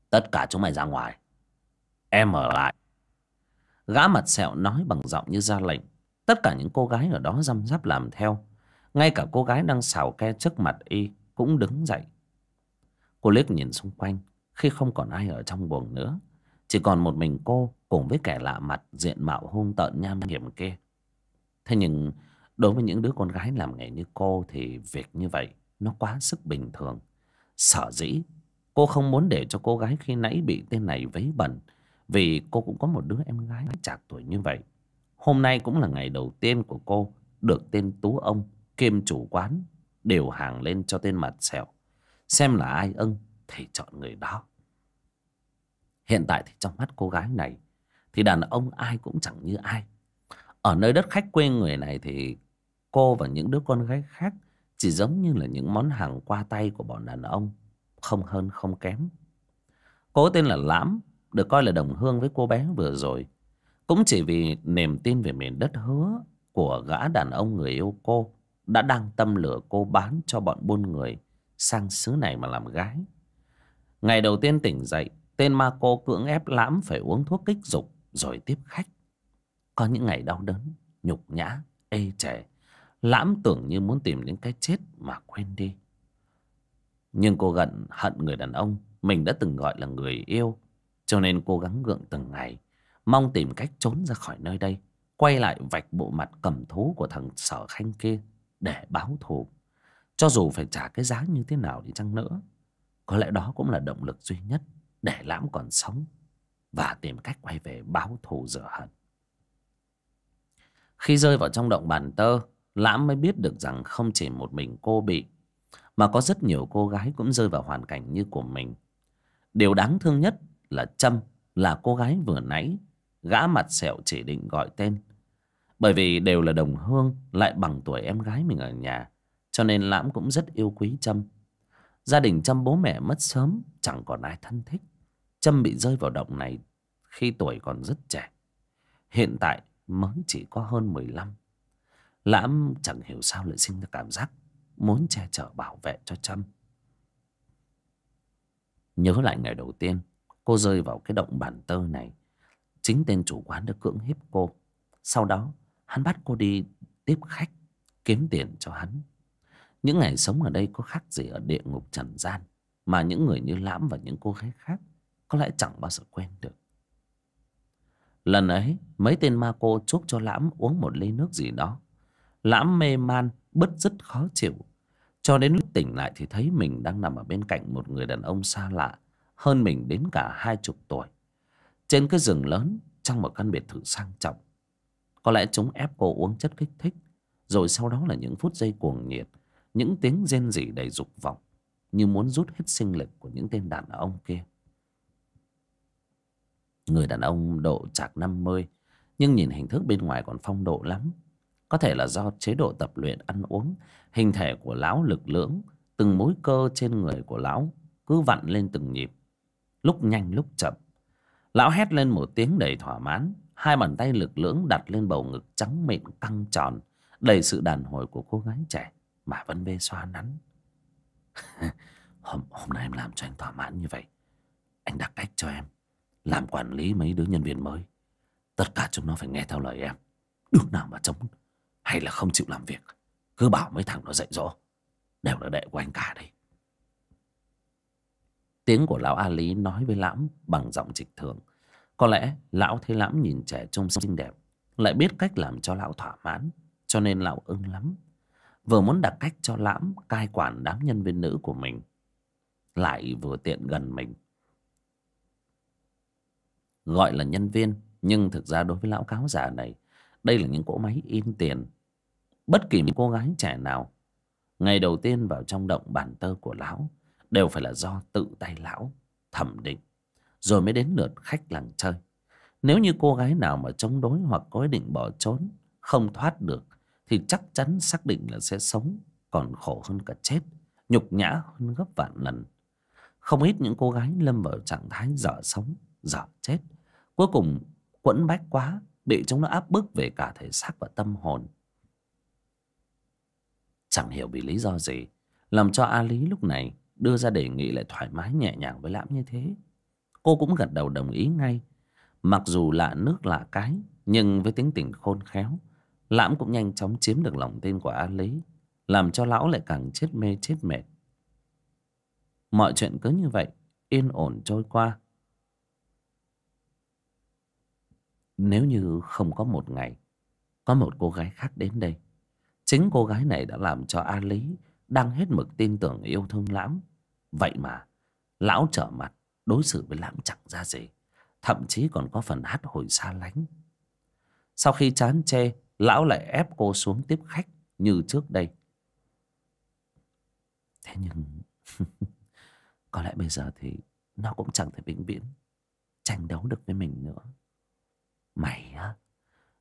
Tất cả chúng mày ra ngoài. Em ở lại. Gã mặt sẹo nói bằng giọng như ra lệnh. Tất cả những cô gái ở đó răm rắp làm theo. Ngay cả cô gái đang xào ke trước mặt y cũng đứng dậy. Cô liếc nhìn xung quanh khi không còn ai ở trong buồng nữa. Chỉ còn một mình cô cùng với kẻ lạ mặt diện mạo hung tợn nham hiểm kia. Thế nhưng đối với những đứa con gái làm nghề như cô thì việc như vậy nó quá sức bình thường. Sở dĩ cô không muốn để cho cô gái khi nãy bị tên này vấy bẩn vì cô cũng có một đứa em gái chạc tuổi như vậy. Hôm nay cũng là ngày đầu tiên của cô được tên Tú Ông kiêm chủ quán đều hàng lên cho tên mặt sẹo. Xem là ai ưng thì chọn người đó. Hiện tại thì trong mắt cô gái này thì đàn ông ai cũng chẳng như ai. Ở nơi đất khách quê người này thì cô và những đứa con gái khác chỉ giống như là những món hàng qua tay của bọn đàn ông. Không hơn không kém. Cô tên là Lãm được coi là đồng hương với cô bé vừa rồi cũng chỉ vì niềm tin về miền đất hứa của gã đàn ông người yêu cô đã đang tâm lửa cô bán cho bọn buôn người sang xứ này mà làm gái. Ngày đầu tiên tỉnh dậy, tên ma cô cưỡng ép lãm phải uống thuốc kích dục rồi tiếp khách. Có những ngày đau đớn, nhục nhã, ê trẻ, lãm tưởng như muốn tìm đến cái chết mà quên đi. Nhưng cô gận hận người đàn ông mình đã từng gọi là người yêu cho nên cố gắng gượng từng ngày Mong tìm cách trốn ra khỏi nơi đây Quay lại vạch bộ mặt cầm thú của thằng sở khanh kia Để báo thù Cho dù phải trả cái giá như thế nào đi chăng nữa Có lẽ đó cũng là động lực duy nhất Để lãm còn sống Và tìm cách quay về báo thù rửa hận Khi rơi vào trong động bàn tơ Lãm mới biết được rằng không chỉ một mình cô bị Mà có rất nhiều cô gái cũng rơi vào hoàn cảnh như của mình Điều đáng thương nhất là Trâm Là cô gái vừa nãy Gã mặt sẹo chỉ định gọi tên Bởi vì đều là đồng hương Lại bằng tuổi em gái mình ở nhà Cho nên Lãm cũng rất yêu quý Trâm Gia đình Trâm bố mẹ mất sớm Chẳng còn ai thân thích Trâm bị rơi vào động này Khi tuổi còn rất trẻ Hiện tại mới chỉ có hơn 15 Lãm chẳng hiểu sao lại sinh ra cảm giác Muốn che chở bảo vệ cho Trâm Nhớ lại ngày đầu tiên Cô rơi vào cái động bàn tơ này Chính tên chủ quán đã cưỡng hiếp cô Sau đó hắn bắt cô đi tiếp khách Kiếm tiền cho hắn Những ngày sống ở đây có khác gì ở địa ngục trần gian Mà những người như Lãm và những cô gái khác Có lẽ chẳng bao giờ quên được Lần ấy mấy tên ma cô chuốc cho Lãm uống một ly nước gì đó Lãm mê man bứt rất khó chịu Cho đến lúc tỉnh lại thì thấy mình đang nằm ở bên cạnh một người đàn ông xa lạ hơn mình đến cả hai chục tuổi trên cái rừng lớn trong một căn biệt thự sang trọng có lẽ chúng ép cô uống chất kích thích rồi sau đó là những phút giây cuồng nhiệt những tiếng rên rỉ đầy dục vọng như muốn rút hết sinh lực của những tên đàn ông kia người đàn ông độ chạc năm mươi nhưng nhìn hình thức bên ngoài còn phong độ lắm có thể là do chế độ tập luyện ăn uống hình thể của lão lực lưỡng từng mối cơ trên người của lão cứ vặn lên từng nhịp lúc nhanh lúc chậm lão hét lên một tiếng đầy thỏa mãn hai bàn tay lực lưỡng đặt lên bầu ngực trắng mịn căng tròn đầy sự đàn hồi của cô gái trẻ mà vẫn bê xoa nắn (laughs) hôm, hôm nay em làm cho anh thỏa mãn như vậy anh đặt cách cho em làm quản lý mấy đứa nhân viên mới tất cả chúng nó phải nghe theo lời em đứa nào mà chống hay là không chịu làm việc cứ bảo mấy thằng nó dạy dỗ đều là đệ của anh cả đây Tiếng của lão A Lý nói với lãm bằng giọng trịch thường. Có lẽ lão thấy lãm nhìn trẻ trông xinh đẹp, lại biết cách làm cho lão thỏa mãn, cho nên lão ưng lắm. Vừa muốn đặt cách cho lãm cai quản đám nhân viên nữ của mình, lại vừa tiện gần mình. Gọi là nhân viên, nhưng thực ra đối với lão cáo già này, đây là những cỗ máy in tiền. Bất kỳ một cô gái trẻ nào, ngày đầu tiên vào trong động bàn tơ của lão, đều phải là do tự tay lão thẩm định rồi mới đến lượt khách làng chơi nếu như cô gái nào mà chống đối hoặc có ý định bỏ trốn không thoát được thì chắc chắn xác định là sẽ sống còn khổ hơn cả chết nhục nhã hơn gấp vạn lần không ít những cô gái lâm vào trạng thái dở sống dở chết cuối cùng quẫn bách quá bị chúng nó áp bức về cả thể xác và tâm hồn chẳng hiểu vì lý do gì làm cho a lý lúc này đưa ra đề nghị lại thoải mái nhẹ nhàng với lãm như thế cô cũng gật đầu đồng ý ngay mặc dù lạ nước lạ cái nhưng với tính tình khôn khéo lãm cũng nhanh chóng chiếm được lòng tin của a lý làm cho lão lại càng chết mê chết mệt mọi chuyện cứ như vậy yên ổn trôi qua nếu như không có một ngày có một cô gái khác đến đây chính cô gái này đã làm cho a lý đang hết mực tin tưởng yêu thương lãm vậy mà lão trở mặt đối xử với lãm chẳng ra gì thậm chí còn có phần hát hồi xa lánh sau khi chán chê lão lại ép cô xuống tiếp khách như trước đây thế nhưng (laughs) có lẽ bây giờ thì nó cũng chẳng thể vĩnh viễn tranh đấu được với mình nữa mày á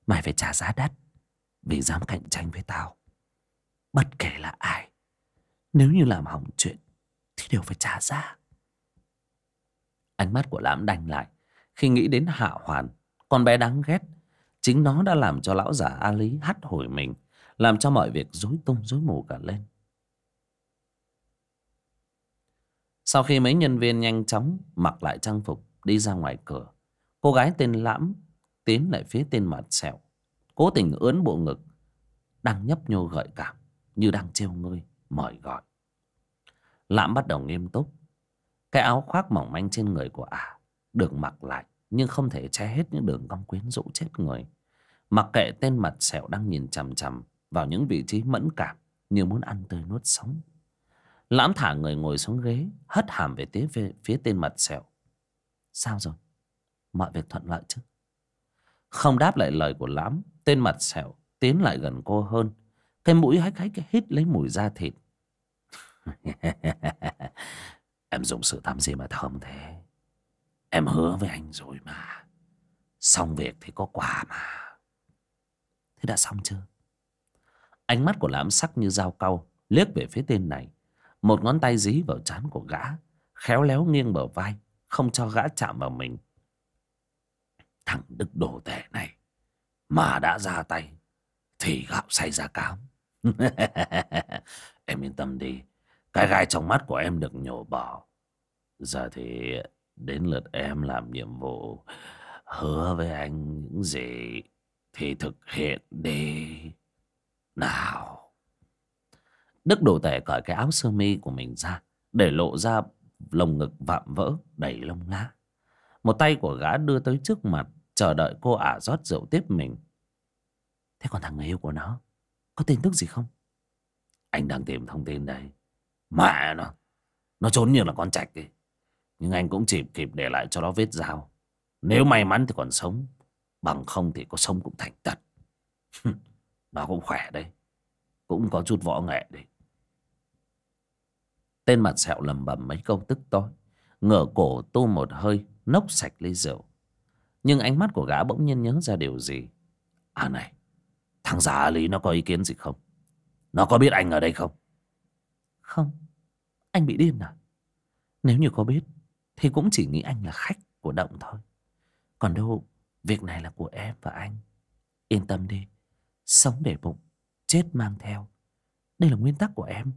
mày phải trả giá đắt vì dám cạnh tranh với tao bất kể là ai nếu như làm hỏng chuyện Thì đều phải trả giá. Ánh mắt của lãm đành lại Khi nghĩ đến Hạ Hoàn Con bé đáng ghét Chính nó đã làm cho lão giả A Lý hắt hồi mình Làm cho mọi việc rối tung rối mù cả lên Sau khi mấy nhân viên nhanh chóng Mặc lại trang phục Đi ra ngoài cửa Cô gái tên Lãm Tiến lại phía tên mặt sẹo Cố tình ướn bộ ngực Đang nhấp nhô gợi cảm Như đang trêu ngươi mời gọi lãm bắt đầu nghiêm túc cái áo khoác mỏng manh trên người của ả được mặc lại nhưng không thể che hết những đường cong quyến rũ chết người mặc kệ tên mặt sẹo đang nhìn chằm chằm vào những vị trí mẫn cảm như muốn ăn tươi nuốt sống lãm thả người ngồi xuống ghế hất hàm về phía phía tên mặt sẹo sao rồi mọi việc thuận lợi chứ không đáp lại lời của lãm tên mặt sẹo tiến lại gần cô hơn cái mũi hách hách hít lấy mùi da thịt (laughs) em dùng sự tắm gì mà thơm thế em hứa với anh rồi mà xong việc thì có quà mà thế đã xong chưa ánh mắt của lãm sắc như dao cau liếc về phía tên này một ngón tay dí vào trán của gã khéo léo nghiêng bờ vai không cho gã chạm vào mình thằng đức đồ tệ này mà đã ra tay thì gạo say ra cám (laughs) em yên tâm đi. Cái gai trong mắt của em được nhổ bỏ. Giờ thì đến lượt em làm nhiệm vụ. Hứa với anh những gì thì thực hiện đi. Nào. Đức đồ tể cởi cái áo sơ mi của mình ra. Để lộ ra lồng ngực vạm vỡ đầy lông lá. Một tay của gã đưa tới trước mặt chờ đợi cô ả rót rượu tiếp mình. Thế còn thằng người yêu của nó có tin tức gì không Anh đang tìm thông tin đây Mẹ nó Nó trốn như là con chạch ấy. Nhưng anh cũng chỉ kịp để lại cho nó vết dao Nếu may mắn thì còn sống Bằng không thì có sống cũng thành tật Nó cũng khỏe đấy Cũng có chút võ nghệ đấy Tên mặt sẹo lầm bầm mấy câu tức tối Ngửa cổ tu một hơi Nốc sạch ly rượu Nhưng ánh mắt của gã bỗng nhiên nhớ ra điều gì À này Thằng giả Lý nó có ý kiến gì không? Nó có biết anh ở đây không? Không, anh bị điên à? Nếu như có biết, thì cũng chỉ nghĩ anh là khách của động thôi. Còn đâu, việc này là của em và anh. Yên tâm đi, sống để bụng, chết mang theo. Đây là nguyên tắc của em.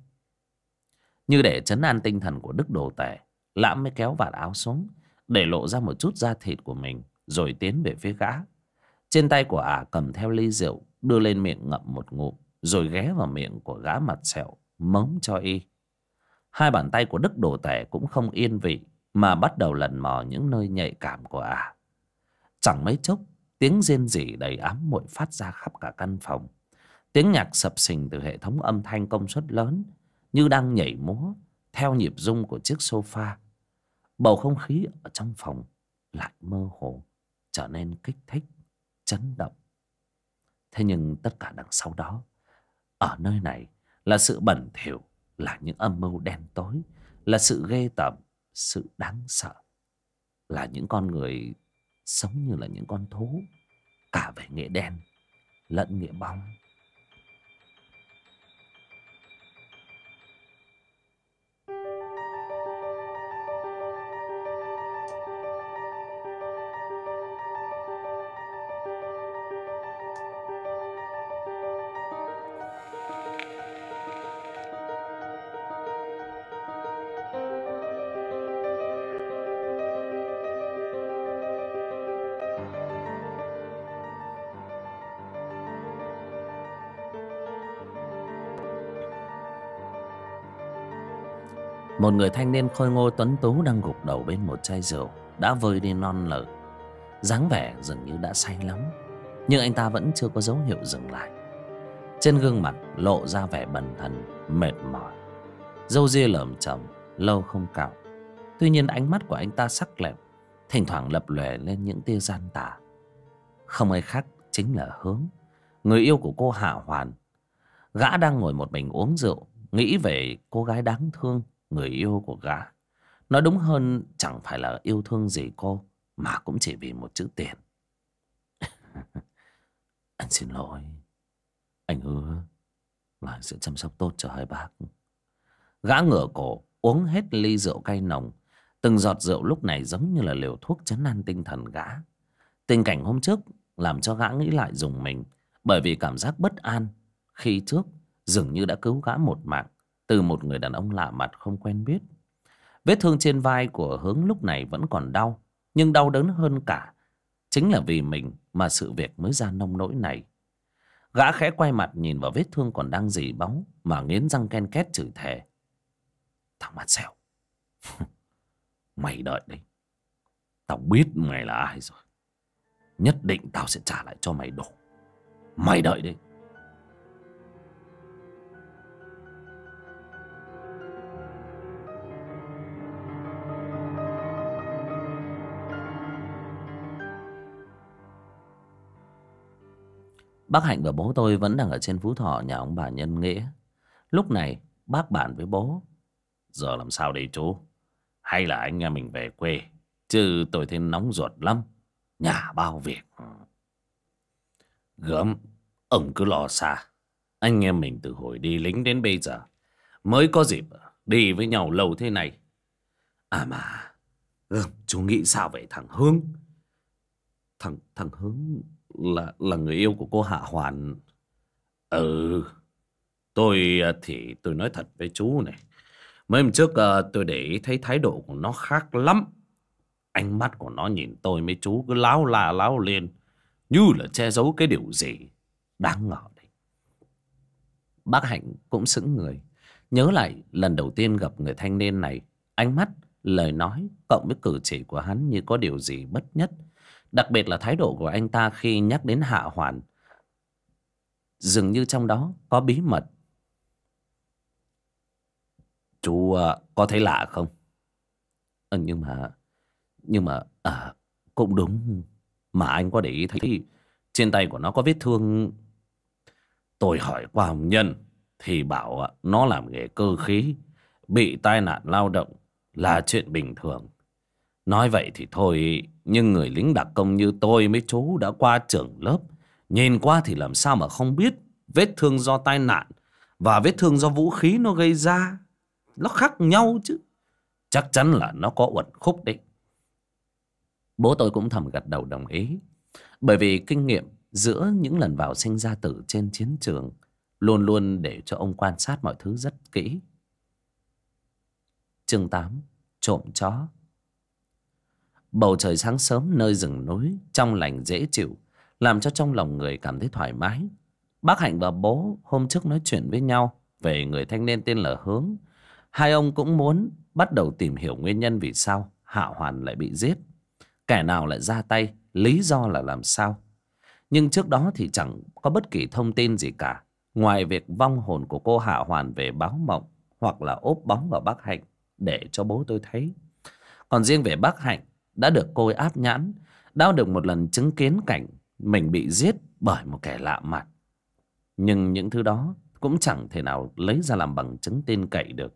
Như để chấn an tinh thần của Đức Đồ Tể, Lãm mới kéo vạt áo xuống, để lộ ra một chút da thịt của mình, rồi tiến về phía gã. Trên tay của ả cầm theo ly rượu đưa lên miệng ngậm một ngụm, rồi ghé vào miệng của gã mặt sẹo, mống cho y. Hai bàn tay của Đức đồ tể cũng không yên vị, mà bắt đầu lần mò những nơi nhạy cảm của ả. Chẳng mấy chốc, tiếng rên rỉ đầy ám muội phát ra khắp cả căn phòng. Tiếng nhạc sập sình từ hệ thống âm thanh công suất lớn, như đang nhảy múa, theo nhịp rung của chiếc sofa. Bầu không khí ở trong phòng lại mơ hồ, trở nên kích thích, chấn động. Thế nhưng tất cả đằng sau đó Ở nơi này là sự bẩn thỉu Là những âm mưu đen tối Là sự ghê tởm Sự đáng sợ Là những con người sống như là những con thú Cả về nghệ đen lẫn nghệ bóng một người thanh niên khôi ngô tuấn tú đang gục đầu bên một chai rượu đã vơi đi non lở dáng vẻ dường như đã say lắm nhưng anh ta vẫn chưa có dấu hiệu dừng lại trên gương mặt lộ ra vẻ bần thần mệt mỏi râu ria lởm chởm lâu không cạo tuy nhiên ánh mắt của anh ta sắc lẹm thỉnh thoảng lập lòe lên những tia gian tà không ai khác chính là hướng người yêu của cô hạ hoàn gã đang ngồi một mình uống rượu nghĩ về cô gái đáng thương người yêu của gã. Nói đúng hơn chẳng phải là yêu thương gì cô mà cũng chỉ vì một chữ tiền. anh (laughs) xin lỗi. Anh hứa là anh sẽ chăm sóc tốt cho hai bác. Gã ngửa cổ uống hết ly rượu cay nồng. Từng giọt rượu lúc này giống như là liều thuốc chấn an tinh thần gã. Tình cảnh hôm trước làm cho gã nghĩ lại dùng mình bởi vì cảm giác bất an khi trước dường như đã cứu gã một mạng từ một người đàn ông lạ mặt không quen biết. Vết thương trên vai của hướng lúc này vẫn còn đau, nhưng đau đớn hơn cả. Chính là vì mình mà sự việc mới ra nông nỗi này. Gã khẽ quay mặt nhìn vào vết thương còn đang dì bóng mà nghiến răng ken két chửi thề. Thằng mặt xèo. (laughs) mày đợi đấy Tao biết mày là ai rồi. Nhất định tao sẽ trả lại cho mày đủ. Mày đợi đấy Bác Hạnh và bố tôi vẫn đang ở trên Phú Thọ nhà ông bà Nhân Nghĩa. Lúc này bác bàn với bố. Giờ làm sao đây chú? Hay là anh em mình về quê? Chứ tôi thấy nóng ruột lắm. Nhà bao việc. Gớm, ông cứ lo xa. Anh em mình từ hồi đi lính đến bây giờ. Mới có dịp đi với nhau lâu thế này. À mà, gớm, chú nghĩ sao về thằng Hương? Thằng, thằng Hương là là người yêu của cô Hạ Hoàn. Ừ, tôi ờ, thì tôi nói thật với chú này. Mấy hôm trước ờ, tôi để ý thấy thái độ của nó khác lắm. Ánh mắt của nó nhìn tôi mấy chú cứ láo la láo lên. Như là che giấu cái điều gì. Đáng ngờ đấy. Bác Hạnh cũng sững người. Nhớ lại lần đầu tiên gặp người thanh niên này. Ánh mắt, lời nói cộng với cử chỉ của hắn như có điều gì bất nhất. Đặc biệt là thái độ của anh ta khi nhắc đến Hạ Hoàn. Dường như trong đó có bí mật. Chú ờ, có thấy lạ không? Ừ, nhưng mà... Nhưng mà... À, cũng đúng. Mà anh có để ý thấy trên tay của nó có vết thương... Tôi hỏi qua Hồng Nhân thì bảo nó làm nghề cơ khí, bị tai nạn lao động là chuyện bình thường. Nói vậy thì thôi, nhưng người lính đặc công như tôi mấy chú đã qua trưởng lớp. Nhìn qua thì làm sao mà không biết vết thương do tai nạn và vết thương do vũ khí nó gây ra. Nó khác nhau chứ. Chắc chắn là nó có uẩn khúc đấy. Bố tôi cũng thầm gật đầu đồng ý. Bởi vì kinh nghiệm giữa những lần vào sinh ra tử trên chiến trường luôn luôn để cho ông quan sát mọi thứ rất kỹ. Chương 8. Trộm chó Bầu trời sáng sớm nơi rừng núi Trong lành dễ chịu Làm cho trong lòng người cảm thấy thoải mái Bác Hạnh và bố hôm trước nói chuyện với nhau Về người thanh niên tên là Hướng Hai ông cũng muốn Bắt đầu tìm hiểu nguyên nhân vì sao Hạ Hoàn lại bị giết Kẻ nào lại ra tay Lý do là làm sao Nhưng trước đó thì chẳng có bất kỳ thông tin gì cả Ngoài việc vong hồn của cô Hạ Hoàn về báo mộng Hoặc là ốp bóng vào bác Hạnh Để cho bố tôi thấy Còn riêng về bác Hạnh đã được côi áp nhãn, đau được một lần chứng kiến cảnh mình bị giết bởi một kẻ lạ mặt. Nhưng những thứ đó cũng chẳng thể nào lấy ra làm bằng chứng tin cậy được.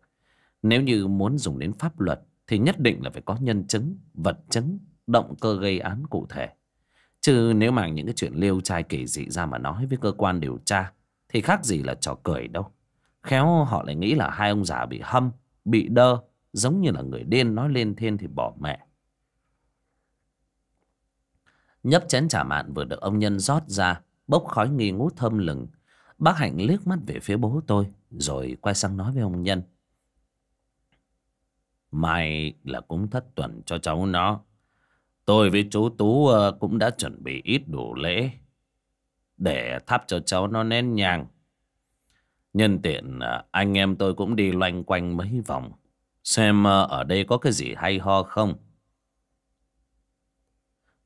Nếu như muốn dùng đến pháp luật thì nhất định là phải có nhân chứng, vật chứng, động cơ gây án cụ thể. Chứ nếu mang những cái chuyện liêu trai kỳ dị ra mà nói với cơ quan điều tra thì khác gì là trò cười đâu. Khéo họ lại nghĩ là hai ông già bị hâm, bị đơ, giống như là người điên nói lên thiên thì bỏ mẹ. Nhấp chén trà mạn vừa được ông nhân rót ra Bốc khói nghi ngút thơm lừng Bác Hạnh liếc mắt về phía bố tôi Rồi quay sang nói với ông nhân Mai là cúng thất tuần cho cháu nó Tôi với chú Tú ờ, cũng đã chuẩn bị ít đủ lễ Để thắp cho cháu nó nén nhang Nhân tiện ờ, anh em tôi cũng đi loanh quanh mấy vòng Xem ờ, ở đây có cái gì hay ho không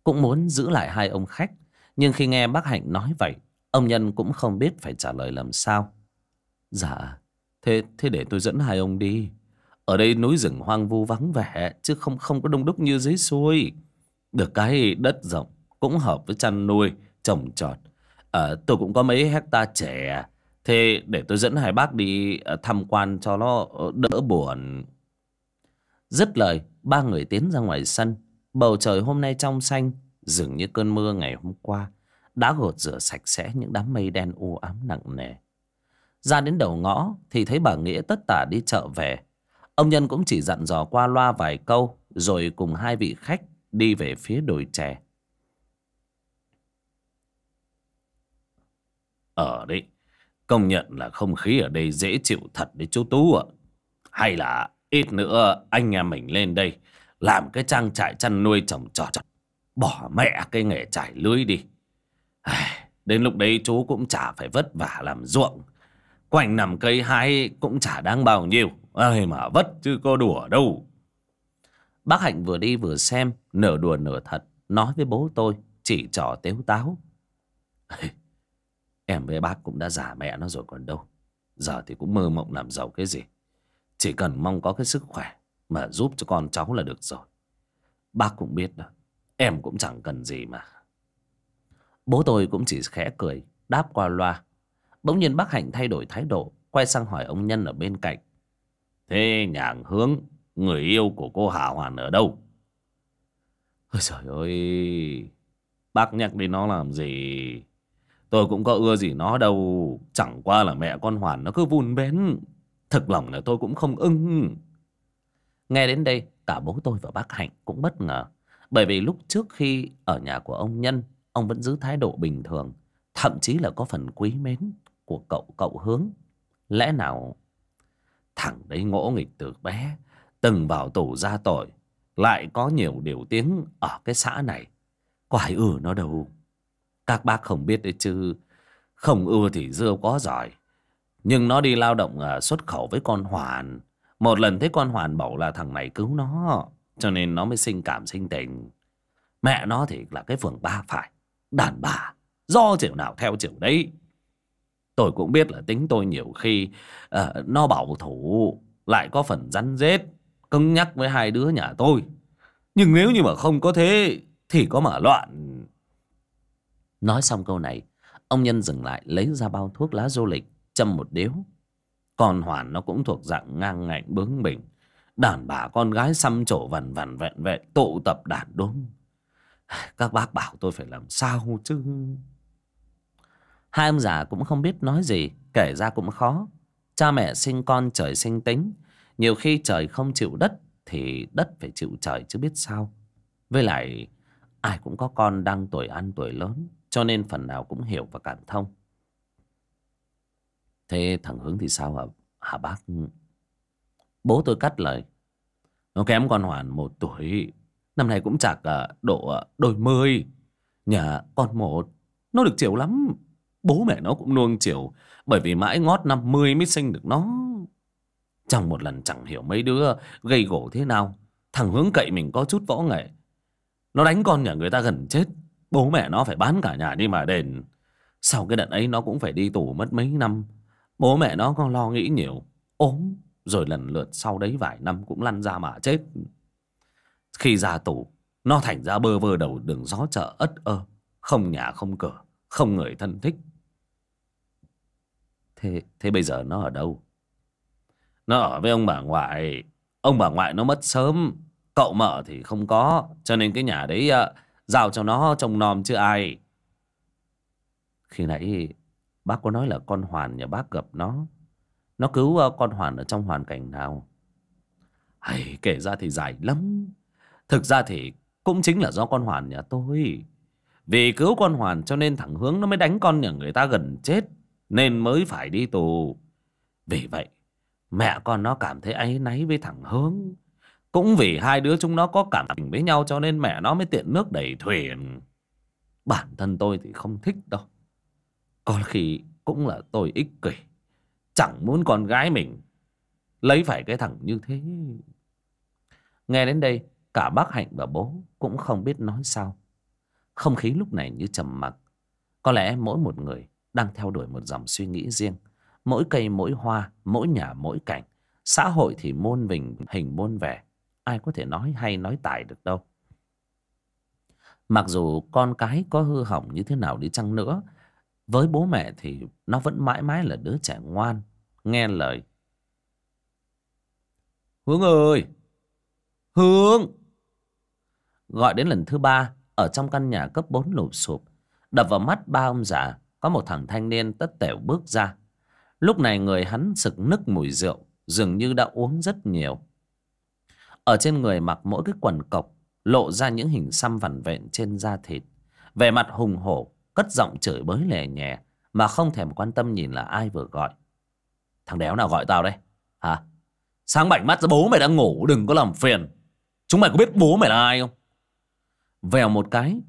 cũng muốn giữ lại hai ông khách. Nhưng khi nghe bác Hạnh nói vậy, ông Nhân cũng không biết phải trả lời làm sao. Dạ, thế thế để tôi dẫn hai ông đi. Ở đây núi rừng hoang vu vắng vẻ, chứ không không có đông đúc như dưới xuôi. Được cái đất rộng, cũng hợp với chăn nuôi, trồng trọt. À, tôi cũng có mấy hecta trẻ, thế để tôi dẫn hai bác đi ờ, tham quan cho nó đỡ buồn. Dứt lời, ba người tiến ra ngoài sân. Bầu trời hôm nay trong xanh, dường như cơn mưa ngày hôm qua, đã gột rửa sạch sẽ những đám mây đen u ám nặng nề. Ra đến đầu ngõ thì thấy bà Nghĩa tất tả đi chợ về. Ông Nhân cũng chỉ dặn dò qua loa vài câu rồi cùng hai vị khách đi về phía đồi chè. Ở ờ đây công nhận là không khí ở đây dễ chịu thật đấy chú Tú ạ. Hay là ít nữa anh em mình lên đây làm cái trang trại chăn nuôi trồng trọt bỏ mẹ cái nghề trải lưới đi đến lúc đấy chú cũng chả phải vất vả làm ruộng quanh nằm cây hái cũng chả đáng bao nhiêu ơi mà vất chứ có đùa đâu bác hạnh vừa đi vừa xem nửa đùa nửa thật nói với bố tôi chỉ trò tếu táo em với bác cũng đã già mẹ nó rồi còn đâu giờ thì cũng mơ mộng làm giàu cái gì chỉ cần mong có cái sức khỏe mà giúp cho con cháu là được rồi. Bác cũng biết đó, em cũng chẳng cần gì mà. Bố tôi cũng chỉ khẽ cười, đáp qua loa. Bỗng nhiên bác Hạnh thay đổi thái độ, quay sang hỏi ông Nhân ở bên cạnh. Thế nhà hướng, người yêu của cô Hà Hoàn ở đâu? Ôi trời ơi, bác nhắc đi nó làm gì? Tôi cũng có ưa gì nó đâu, chẳng qua là mẹ con Hoàn nó cứ vun bén. Thực lòng là tôi cũng không ưng. Nghe đến đây, cả bố tôi và bác Hạnh cũng bất ngờ. Bởi vì lúc trước khi ở nhà của ông Nhân, ông vẫn giữ thái độ bình thường, thậm chí là có phần quý mến của cậu cậu hướng. Lẽ nào thằng đấy ngỗ nghịch từ bé, từng vào tù ra tội, lại có nhiều điều tiếng ở cái xã này. Có ai ưa nó đâu. Các bác không biết đấy chứ, không ưa thì dưa có giỏi. Nhưng nó đi lao động à, xuất khẩu với con hoàn một lần thấy con Hoàn bảo là thằng này cứu nó Cho nên nó mới sinh cảm sinh tình Mẹ nó thì là cái phường ba phải Đàn bà Do chiều nào theo chiều đấy Tôi cũng biết là tính tôi nhiều khi uh, Nó bảo thủ Lại có phần rắn rết Cưng nhắc với hai đứa nhà tôi Nhưng nếu như mà không có thế Thì có mà loạn Nói xong câu này Ông Nhân dừng lại lấy ra bao thuốc lá du lịch Châm một điếu con Hoàn nó cũng thuộc dạng ngang ngạnh bướng bỉnh. Đàn bà con gái xăm trổ vằn vằn vẹn vẹn tụ tập đàn đúng Các bác bảo tôi phải làm sao chứ. Hai ông già cũng không biết nói gì, kể ra cũng khó. Cha mẹ sinh con trời sinh tính. Nhiều khi trời không chịu đất thì đất phải chịu trời chứ biết sao. Với lại ai cũng có con đang tuổi ăn tuổi lớn cho nên phần nào cũng hiểu và cảm thông. Thế thằng Hướng thì sao hả, hả bác? Bố tôi cắt lời. Nó kém con Hoàn một tuổi. Năm nay cũng chạc à, độ à, đôi mươi. Nhà con một. Nó được chiều lắm. Bố mẹ nó cũng nuông chiều. Bởi vì mãi ngót năm mươi mới sinh được nó. Trong một lần chẳng hiểu mấy đứa gây gỗ thế nào. Thằng Hướng cậy mình có chút võ nghệ. Nó đánh con nhà người ta gần chết. Bố mẹ nó phải bán cả nhà đi mà đền. Sau cái đợt ấy nó cũng phải đi tù mất mấy năm. Bố mẹ nó còn lo nghĩ nhiều ốm rồi lần lượt sau đấy vài năm cũng lăn ra mà chết khi ra tù nó thành ra bơ vơ đầu đường gió chợ ất ơ không nhà không cửa không người thân thích thế thế bây giờ nó ở đâu nó ở với ông bà ngoại ông bà ngoại nó mất sớm cậu mợ thì không có cho nên cái nhà đấy uh, giao cho nó trông nom chứ ai khi nãy Bác có nói là con Hoàn nhà bác gặp nó Nó cứu ờ, con Hoàn ở trong hoàn cảnh nào Hay kể ra thì dài lắm Thực ra thì cũng chính là do con Hoàn nhà tôi Vì cứu con Hoàn cho nên thẳng hướng nó mới đánh con nhà người ta gần chết Nên mới phải đi tù Vì vậy mẹ con nó cảm thấy áy náy với thằng hướng Cũng vì hai đứa chúng nó có cảm tình với nhau cho nên mẹ nó mới tiện nước đầy thuyền Bản thân tôi thì không thích đâu có khi cũng là tôi ích kỷ Chẳng muốn con gái mình Lấy phải cái thằng như thế Nghe đến đây Cả bác Hạnh và bố cũng không biết nói sao Không khí lúc này như trầm mặc Có lẽ mỗi một người Đang theo đuổi một dòng suy nghĩ riêng Mỗi cây mỗi hoa Mỗi nhà mỗi cảnh Xã hội thì môn mình hình môn vẻ Ai có thể nói hay nói tài được đâu Mặc dù con cái có hư hỏng như thế nào đi chăng nữa với bố mẹ thì nó vẫn mãi mãi là đứa trẻ ngoan, nghe lời. Hướng ơi! Hướng! Gọi đến lần thứ ba, ở trong căn nhà cấp 4 lụp sụp, đập vào mắt ba ông già, có một thằng thanh niên tất tẻo bước ra. Lúc này người hắn sực nức mùi rượu, dường như đã uống rất nhiều. Ở trên người mặc mỗi cái quần cộc, lộ ra những hình xăm vằn vện trên da thịt. Về mặt hùng hổ, cất giọng chửi bới lè nhè mà không thèm quan tâm nhìn là ai vừa gọi thằng đéo nào gọi tao đây hả sáng bảnh mắt ra bố mày đang ngủ đừng có làm phiền chúng mày có biết bố mày là ai không vèo một cái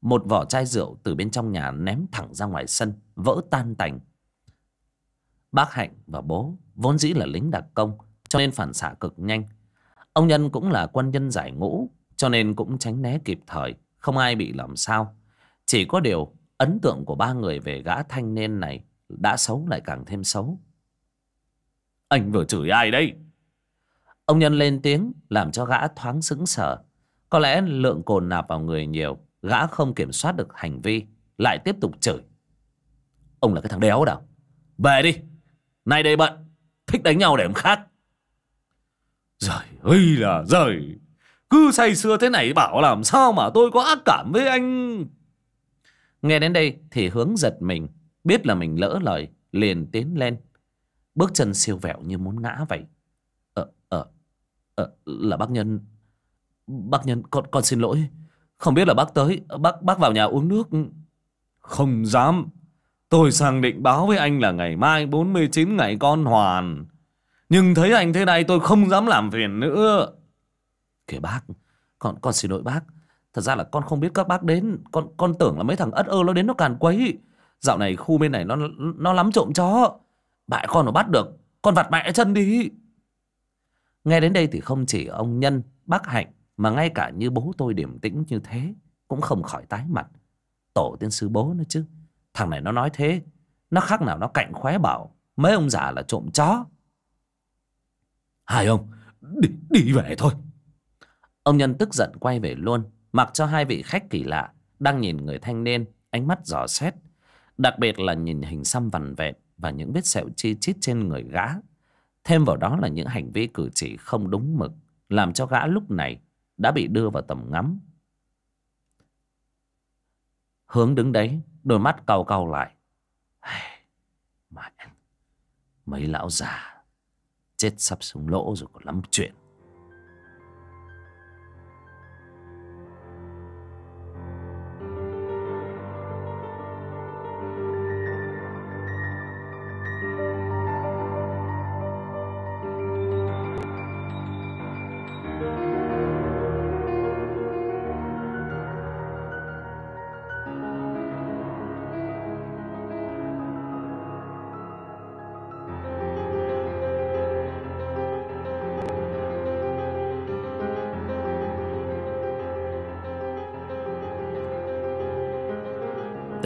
một vỏ chai rượu từ bên trong nhà ném thẳng ra ngoài sân vỡ tan tành bác hạnh và bố vốn dĩ là lính đặc công cho nên phản xạ cực nhanh ông nhân cũng là quân nhân giải ngũ cho nên cũng tránh né kịp thời không ai bị làm sao chỉ có điều ấn tượng của ba người về gã thanh niên này đã xấu lại càng thêm xấu. Anh vừa chửi ai đây? Ông nhân lên tiếng làm cho gã thoáng sững sờ. Có lẽ lượng cồn nạp vào người nhiều, gã không kiểm soát được hành vi, lại tiếp tục chửi. Ông là cái thằng đéo nào? Về đi! Nay đây bận, thích đánh nhau để ông khát Giời ơi là giời! Cứ say sưa thế này bảo làm sao mà tôi có ác cảm với anh... Nghe đến đây thì hướng giật mình Biết là mình lỡ lời Liền tiến lên Bước chân siêu vẹo như muốn ngã vậy Ờ, ờ, ờ là bác Nhân Bác Nhân, con, con xin lỗi Không biết là bác tới Bác bác vào nhà uống nước Không dám Tôi sang định báo với anh là ngày mai 49 ngày con hoàn Nhưng thấy anh thế này tôi không dám làm phiền nữa Kể bác Con, con xin lỗi bác Thật ra là con không biết các bác đến Con con tưởng là mấy thằng ất ơ nó đến nó càn quấy Dạo này khu bên này nó nó lắm trộm chó Bại con nó bắt được Con vặt mẹ chân đi Nghe đến đây thì không chỉ ông Nhân Bác Hạnh Mà ngay cả như bố tôi điềm tĩnh như thế Cũng không khỏi tái mặt Tổ tiên sư bố nữa chứ Thằng này nó nói thế Nó khác nào nó cạnh khóe bảo Mấy ông già là trộm chó Hai ông Đi, đi về thôi Ông Nhân tức giận quay về luôn mặc cho hai vị khách kỳ lạ đang nhìn người thanh niên ánh mắt dò xét đặc biệt là nhìn hình xăm vằn vẹn và những vết sẹo chi chít trên người gã thêm vào đó là những hành vi cử chỉ không đúng mực làm cho gã lúc này đã bị đưa vào tầm ngắm hướng đứng đấy đôi mắt cau cau lại mẹ mấy lão già chết sắp xuống lỗ rồi còn lắm chuyện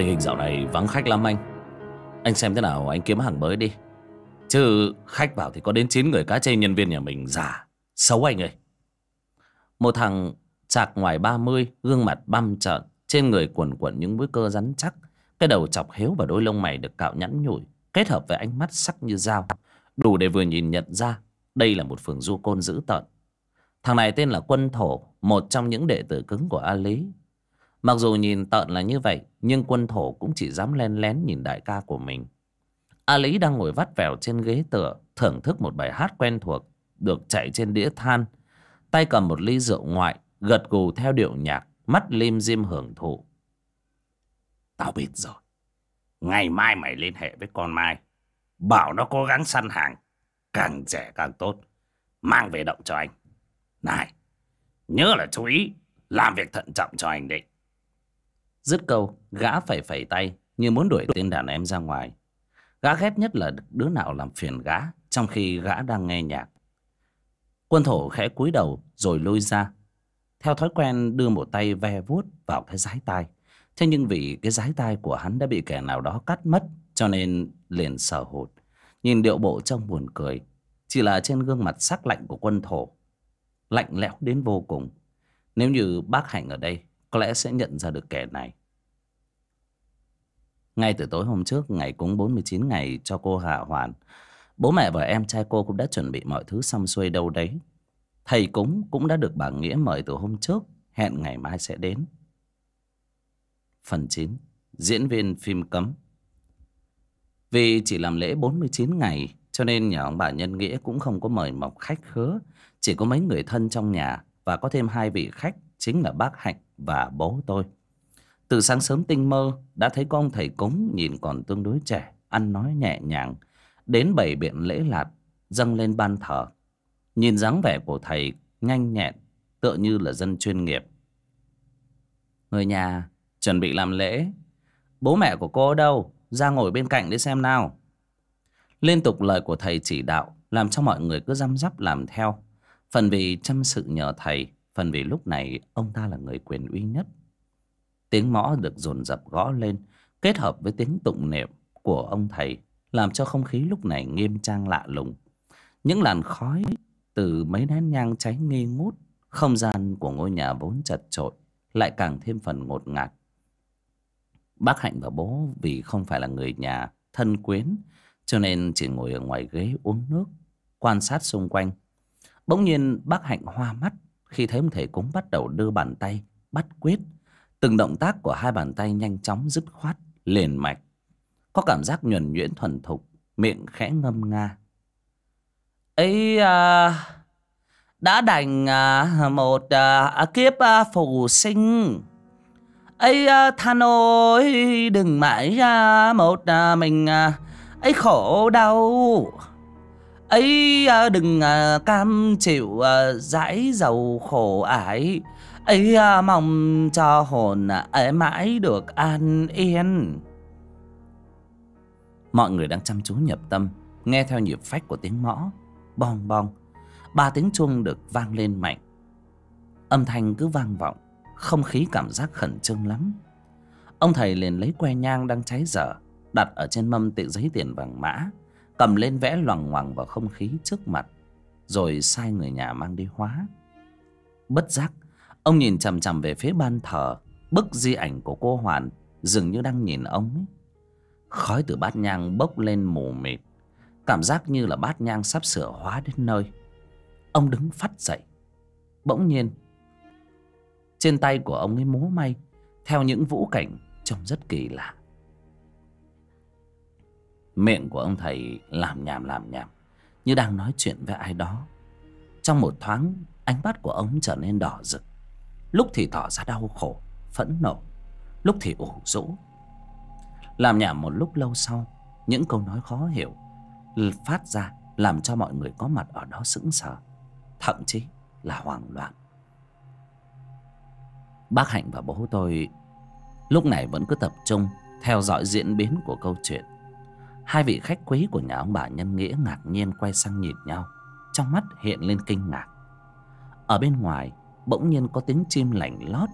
tình hình dạo này vắng khách lắm anh Anh xem thế nào anh kiếm hàng mới đi Chứ khách vào thì có đến 9 người cá chê nhân viên nhà mình già Xấu anh ơi Một thằng chạc ngoài 30 Gương mặt băm trợn Trên người quần quần những mũi cơ rắn chắc Cái đầu chọc héo và đôi lông mày được cạo nhẵn nhủi Kết hợp với ánh mắt sắc như dao Đủ để vừa nhìn nhận ra Đây là một phường du côn dữ tợn Thằng này tên là Quân Thổ Một trong những đệ tử cứng của A Lý Mặc dù nhìn tợn là như vậy, nhưng quân thổ cũng chỉ dám len lén nhìn đại ca của mình. A Lý đang ngồi vắt vẻo trên ghế tựa, thưởng thức một bài hát quen thuộc, được chạy trên đĩa than. Tay cầm một ly rượu ngoại, gật gù theo điệu nhạc, mắt lim dim hưởng thụ. Tao biết rồi. Ngày mai mày liên hệ với con Mai. Bảo nó cố gắng săn hàng. Càng rẻ càng tốt. Mang về động cho anh. Này, nhớ là chú ý. Làm việc thận trọng cho anh định. Dứt câu, gã phải phẩy tay như muốn đuổi tên đàn em ra ngoài. Gã ghét nhất là đứa nào làm phiền gã trong khi gã đang nghe nhạc. Quân thổ khẽ cúi đầu rồi lôi ra. Theo thói quen đưa một tay ve vuốt vào cái giái tai. Thế nhưng vì cái giái tai của hắn đã bị kẻ nào đó cắt mất cho nên liền sờ hụt. Nhìn điệu bộ trông buồn cười. Chỉ là trên gương mặt sắc lạnh của quân thổ. Lạnh lẽo đến vô cùng. Nếu như bác Hạnh ở đây có lẽ sẽ nhận ra được kẻ này. Ngay từ tối hôm trước, ngày cúng 49 ngày cho cô Hạ Hoàn, bố mẹ và em trai cô cũng đã chuẩn bị mọi thứ xong xuôi đâu đấy. Thầy cúng cũng đã được bà Nghĩa mời từ hôm trước, hẹn ngày mai sẽ đến. Phần 9. Diễn viên phim cấm Vì chỉ làm lễ 49 ngày, cho nên nhà ông bà Nhân Nghĩa cũng không có mời mọc khách khứa, chỉ có mấy người thân trong nhà và có thêm hai vị khách chính là bác Hạnh và bố tôi. Từ sáng sớm tinh mơ đã thấy con thầy cúng nhìn còn tương đối trẻ, ăn nói nhẹ nhàng. Đến bảy biện lễ lạt, dâng lên ban thờ. Nhìn dáng vẻ của thầy nhanh nhẹn, tựa như là dân chuyên nghiệp. Người nhà chuẩn bị làm lễ. Bố mẹ của cô ở đâu? Ra ngồi bên cạnh để xem nào. Liên tục lời của thầy chỉ đạo làm cho mọi người cứ răm rắp làm theo. Phần vì chăm sự nhờ thầy Phần vì lúc này ông ta là người quyền uy nhất Tiếng mõ được dồn dập gõ lên Kết hợp với tiếng tụng niệm của ông thầy Làm cho không khí lúc này nghiêm trang lạ lùng Những làn khói từ mấy nén nhang cháy nghi ngút Không gian của ngôi nhà vốn chật trội Lại càng thêm phần ngột ngạt Bác Hạnh và bố vì không phải là người nhà thân quyến Cho nên chỉ ngồi ở ngoài ghế uống nước Quan sát xung quanh Bỗng nhiên bác Hạnh hoa mắt khi thấy thầy cúng bắt đầu đưa bàn tay bắt quyết từng động tác của hai bàn tay nhanh chóng dứt khoát liền mạch có cảm giác nhuần nhuyễn thuần thục miệng khẽ ngâm nga ấy à, đã đành à, một à, kiếp à, phù sinh ấy à, than ôi đừng mãi à, một à, mình à, ấy khổ đau ấy à, đừng à, cam chịu à, dãi giàu khổ ải ấy mong cho hồn ấy mãi được an yên mọi người đang chăm chú nhập tâm nghe theo nhịp phách của tiếng mõ bong bong ba tiếng chuông được vang lên mạnh âm thanh cứ vang vọng không khí cảm giác khẩn trương lắm ông thầy liền lấy que nhang đang cháy dở đặt ở trên mâm tự giấy tiền vàng mã cầm lên vẽ loằng ngoằng vào không khí trước mặt rồi sai người nhà mang đi hóa bất giác ông nhìn chằm chằm về phía ban thờ bức di ảnh của cô hoàn dường như đang nhìn ông ấy khói từ bát nhang bốc lên mù mịt cảm giác như là bát nhang sắp sửa hóa đến nơi ông đứng phát dậy bỗng nhiên trên tay của ông ấy múa may theo những vũ cảnh trông rất kỳ lạ Miệng của ông thầy làm nhảm làm nhảm Như đang nói chuyện với ai đó Trong một thoáng Ánh mắt của ông trở nên đỏ rực Lúc thì tỏ ra đau khổ Phẫn nộ Lúc thì ủ rũ Làm nhảm một lúc lâu sau Những câu nói khó hiểu Phát ra làm cho mọi người có mặt ở đó sững sờ Thậm chí là hoảng loạn Bác Hạnh và bố tôi Lúc này vẫn cứ tập trung Theo dõi diễn biến của câu chuyện Hai vị khách quý của nhà ông bà Nhân Nghĩa ngạc nhiên quay sang nhìn nhau Trong mắt hiện lên kinh ngạc Ở bên ngoài bỗng nhiên có tiếng chim lảnh lót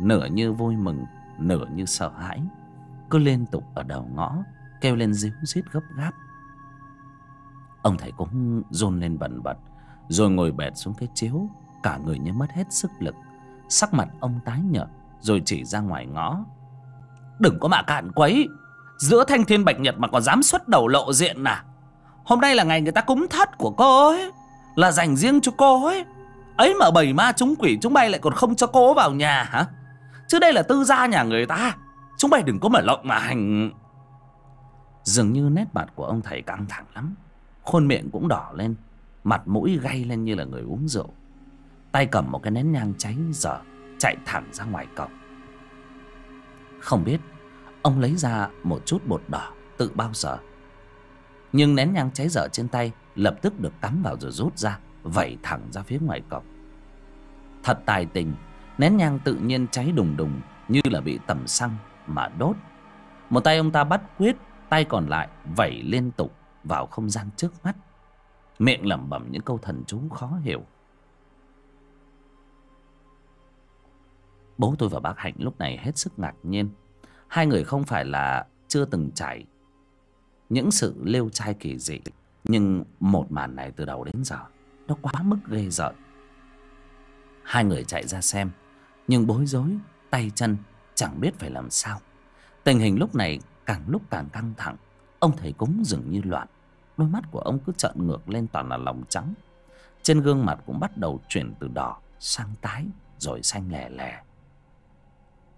Nửa như vui mừng, nửa như sợ hãi Cứ liên tục ở đầu ngõ Kêu lên díu dít gấp gáp Ông thầy cũng run lên bần bật Rồi ngồi bệt xuống cái chiếu Cả người như mất hết sức lực Sắc mặt ông tái nhợt Rồi chỉ ra ngoài ngõ Đừng có mà cạn quấy Giữa thanh thiên bạch nhật mà còn dám xuất đầu lộ diện à Hôm nay là ngày người ta cúng thất của cô ấy Là dành riêng cho cô ấy Ấy mà bầy ma chúng quỷ chúng bay lại còn không cho cô vào nhà hả Chứ đây là tư gia nhà người ta Chúng bay đừng có mở lộng mà hành Dường như nét mặt của ông thầy căng thẳng lắm Khuôn miệng cũng đỏ lên Mặt mũi gay lên như là người uống rượu Tay cầm một cái nén nhang cháy dở Chạy thẳng ra ngoài cổng Không biết ông lấy ra một chút bột đỏ tự bao giờ nhưng nén nhang cháy dở trên tay lập tức được cắm vào rồi rút ra vẩy thẳng ra phía ngoài cổng thật tài tình nén nhang tự nhiên cháy đùng đùng như là bị tẩm xăng mà đốt một tay ông ta bắt quyết tay còn lại vẩy liên tục vào không gian trước mắt miệng lẩm bẩm những câu thần chú khó hiểu bố tôi và bác hạnh lúc này hết sức ngạc nhiên Hai người không phải là chưa từng trải những sự lêu trai kỳ dị. Nhưng một màn này từ đầu đến giờ nó quá mức ghê rợn. Hai người chạy ra xem nhưng bối rối, tay chân chẳng biết phải làm sao. Tình hình lúc này càng lúc càng căng thẳng. Ông thầy cúng dường như loạn. Đôi mắt của ông cứ trợn ngược lên toàn là lòng trắng. Trên gương mặt cũng bắt đầu chuyển từ đỏ sang tái rồi xanh lè lè.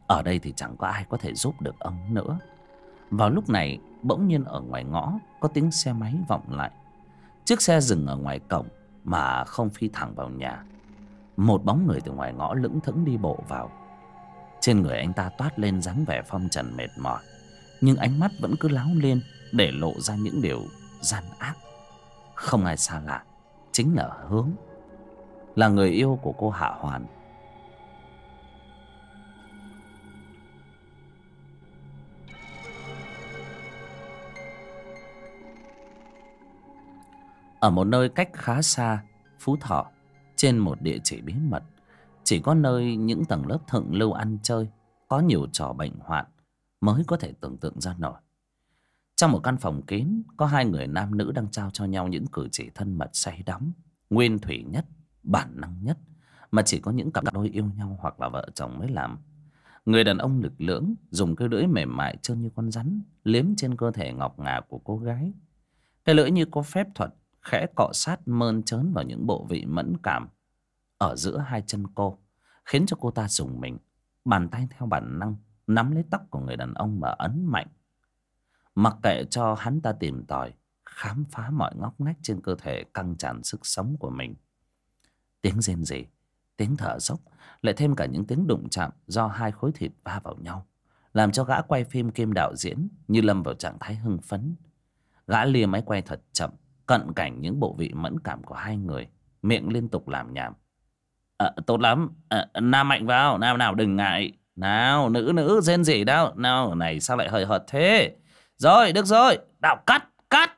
Ở đây thì chẳng có ai có thể giúp được ông nữa Vào lúc này bỗng nhiên ở ngoài ngõ Có tiếng xe máy vọng lại Chiếc xe dừng ở ngoài cổng Mà không phi thẳng vào nhà Một bóng người từ ngoài ngõ lững thững đi bộ vào Trên người anh ta toát lên dáng vẻ phong trần mệt mỏi Nhưng ánh mắt vẫn cứ láo lên Để lộ ra những điều gian ác Không ai xa lạ Chính là Hướng Là người yêu của cô Hạ Hoàn Ở một nơi cách khá xa Phú Thọ Trên một địa chỉ bí mật Chỉ có nơi những tầng lớp thượng lưu ăn chơi Có nhiều trò bệnh hoạn Mới có thể tưởng tượng ra nổi Trong một căn phòng kín Có hai người nam nữ đang trao cho nhau Những cử chỉ thân mật say đắm Nguyên thủy nhất, bản năng nhất Mà chỉ có những cặp đôi yêu nhau Hoặc là vợ chồng mới làm Người đàn ông lực lưỡng dùng cái lưỡi mềm mại trơn như con rắn liếm trên cơ thể ngọc ngà của cô gái. Cái lưỡi như có phép thuật khẽ cọ sát mơn trớn vào những bộ vị mẫn cảm ở giữa hai chân cô khiến cho cô ta dùng mình bàn tay theo bản năng nắm lấy tóc của người đàn ông mà ấn mạnh mặc kệ cho hắn ta tìm tòi khám phá mọi ngóc ngách trên cơ thể căng tràn sức sống của mình tiếng rên rỉ tiếng thở dốc lại thêm cả những tiếng đụng chạm do hai khối thịt va vào nhau làm cho gã quay phim kim đạo diễn như lâm vào trạng thái hưng phấn gã lìa máy quay thật chậm cận cảnh những bộ vị mẫn cảm của hai người miệng liên tục làm nhảm à, tốt lắm à, nam mạnh vào nam nào đừng ngại nào nữ nữ rên gì đâu nào này sao lại hơi hợt thế rồi được rồi đạo cắt cắt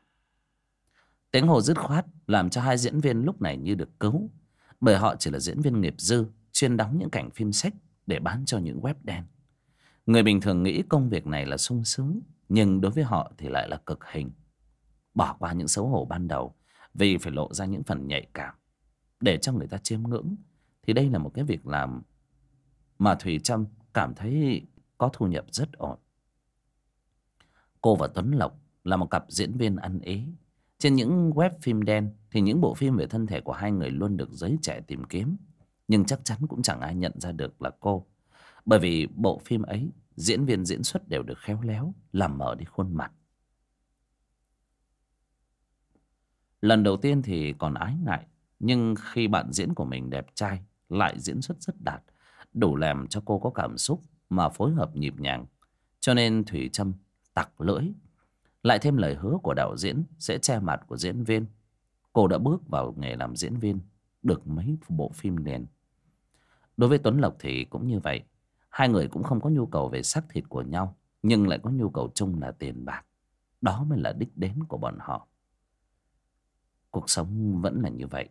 tiếng hồ dứt khoát làm cho hai diễn viên lúc này như được cứu bởi họ chỉ là diễn viên nghiệp dư chuyên đóng những cảnh phim sách để bán cho những web đen người bình thường nghĩ công việc này là sung sướng nhưng đối với họ thì lại là cực hình bỏ qua những xấu hổ ban đầu vì phải lộ ra những phần nhạy cảm để cho người ta chiêm ngưỡng thì đây là một cái việc làm mà thùy trâm cảm thấy có thu nhập rất ổn cô và tuấn lộc là một cặp diễn viên ăn ý trên những web phim đen thì những bộ phim về thân thể của hai người luôn được giới trẻ tìm kiếm nhưng chắc chắn cũng chẳng ai nhận ra được là cô bởi vì bộ phim ấy diễn viên diễn xuất đều được khéo léo làm mở đi khuôn mặt Lần đầu tiên thì còn ái ngại Nhưng khi bạn diễn của mình đẹp trai Lại diễn xuất rất đạt Đủ làm cho cô có cảm xúc Mà phối hợp nhịp nhàng Cho nên Thủy Trâm tặc lưỡi Lại thêm lời hứa của đạo diễn Sẽ che mặt của diễn viên Cô đã bước vào nghề làm diễn viên Được mấy bộ phim liền Đối với Tuấn Lộc thì cũng như vậy Hai người cũng không có nhu cầu về xác thịt của nhau Nhưng lại có nhu cầu chung là tiền bạc Đó mới là đích đến của bọn họ Cuộc sống vẫn là như vậy.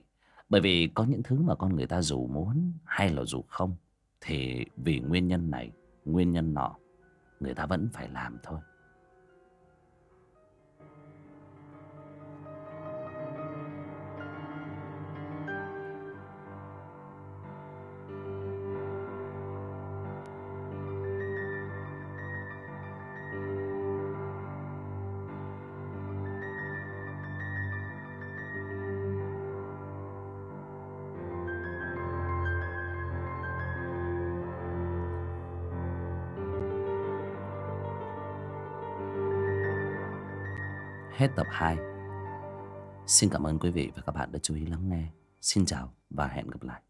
Bởi vì có những thứ mà con người ta dù muốn hay là dù không thì vì nguyên nhân này, nguyên nhân nọ người ta vẫn phải làm thôi. hết tập 2. Xin cảm ơn quý vị và các bạn đã chú ý lắng nghe. Xin chào và hẹn gặp lại.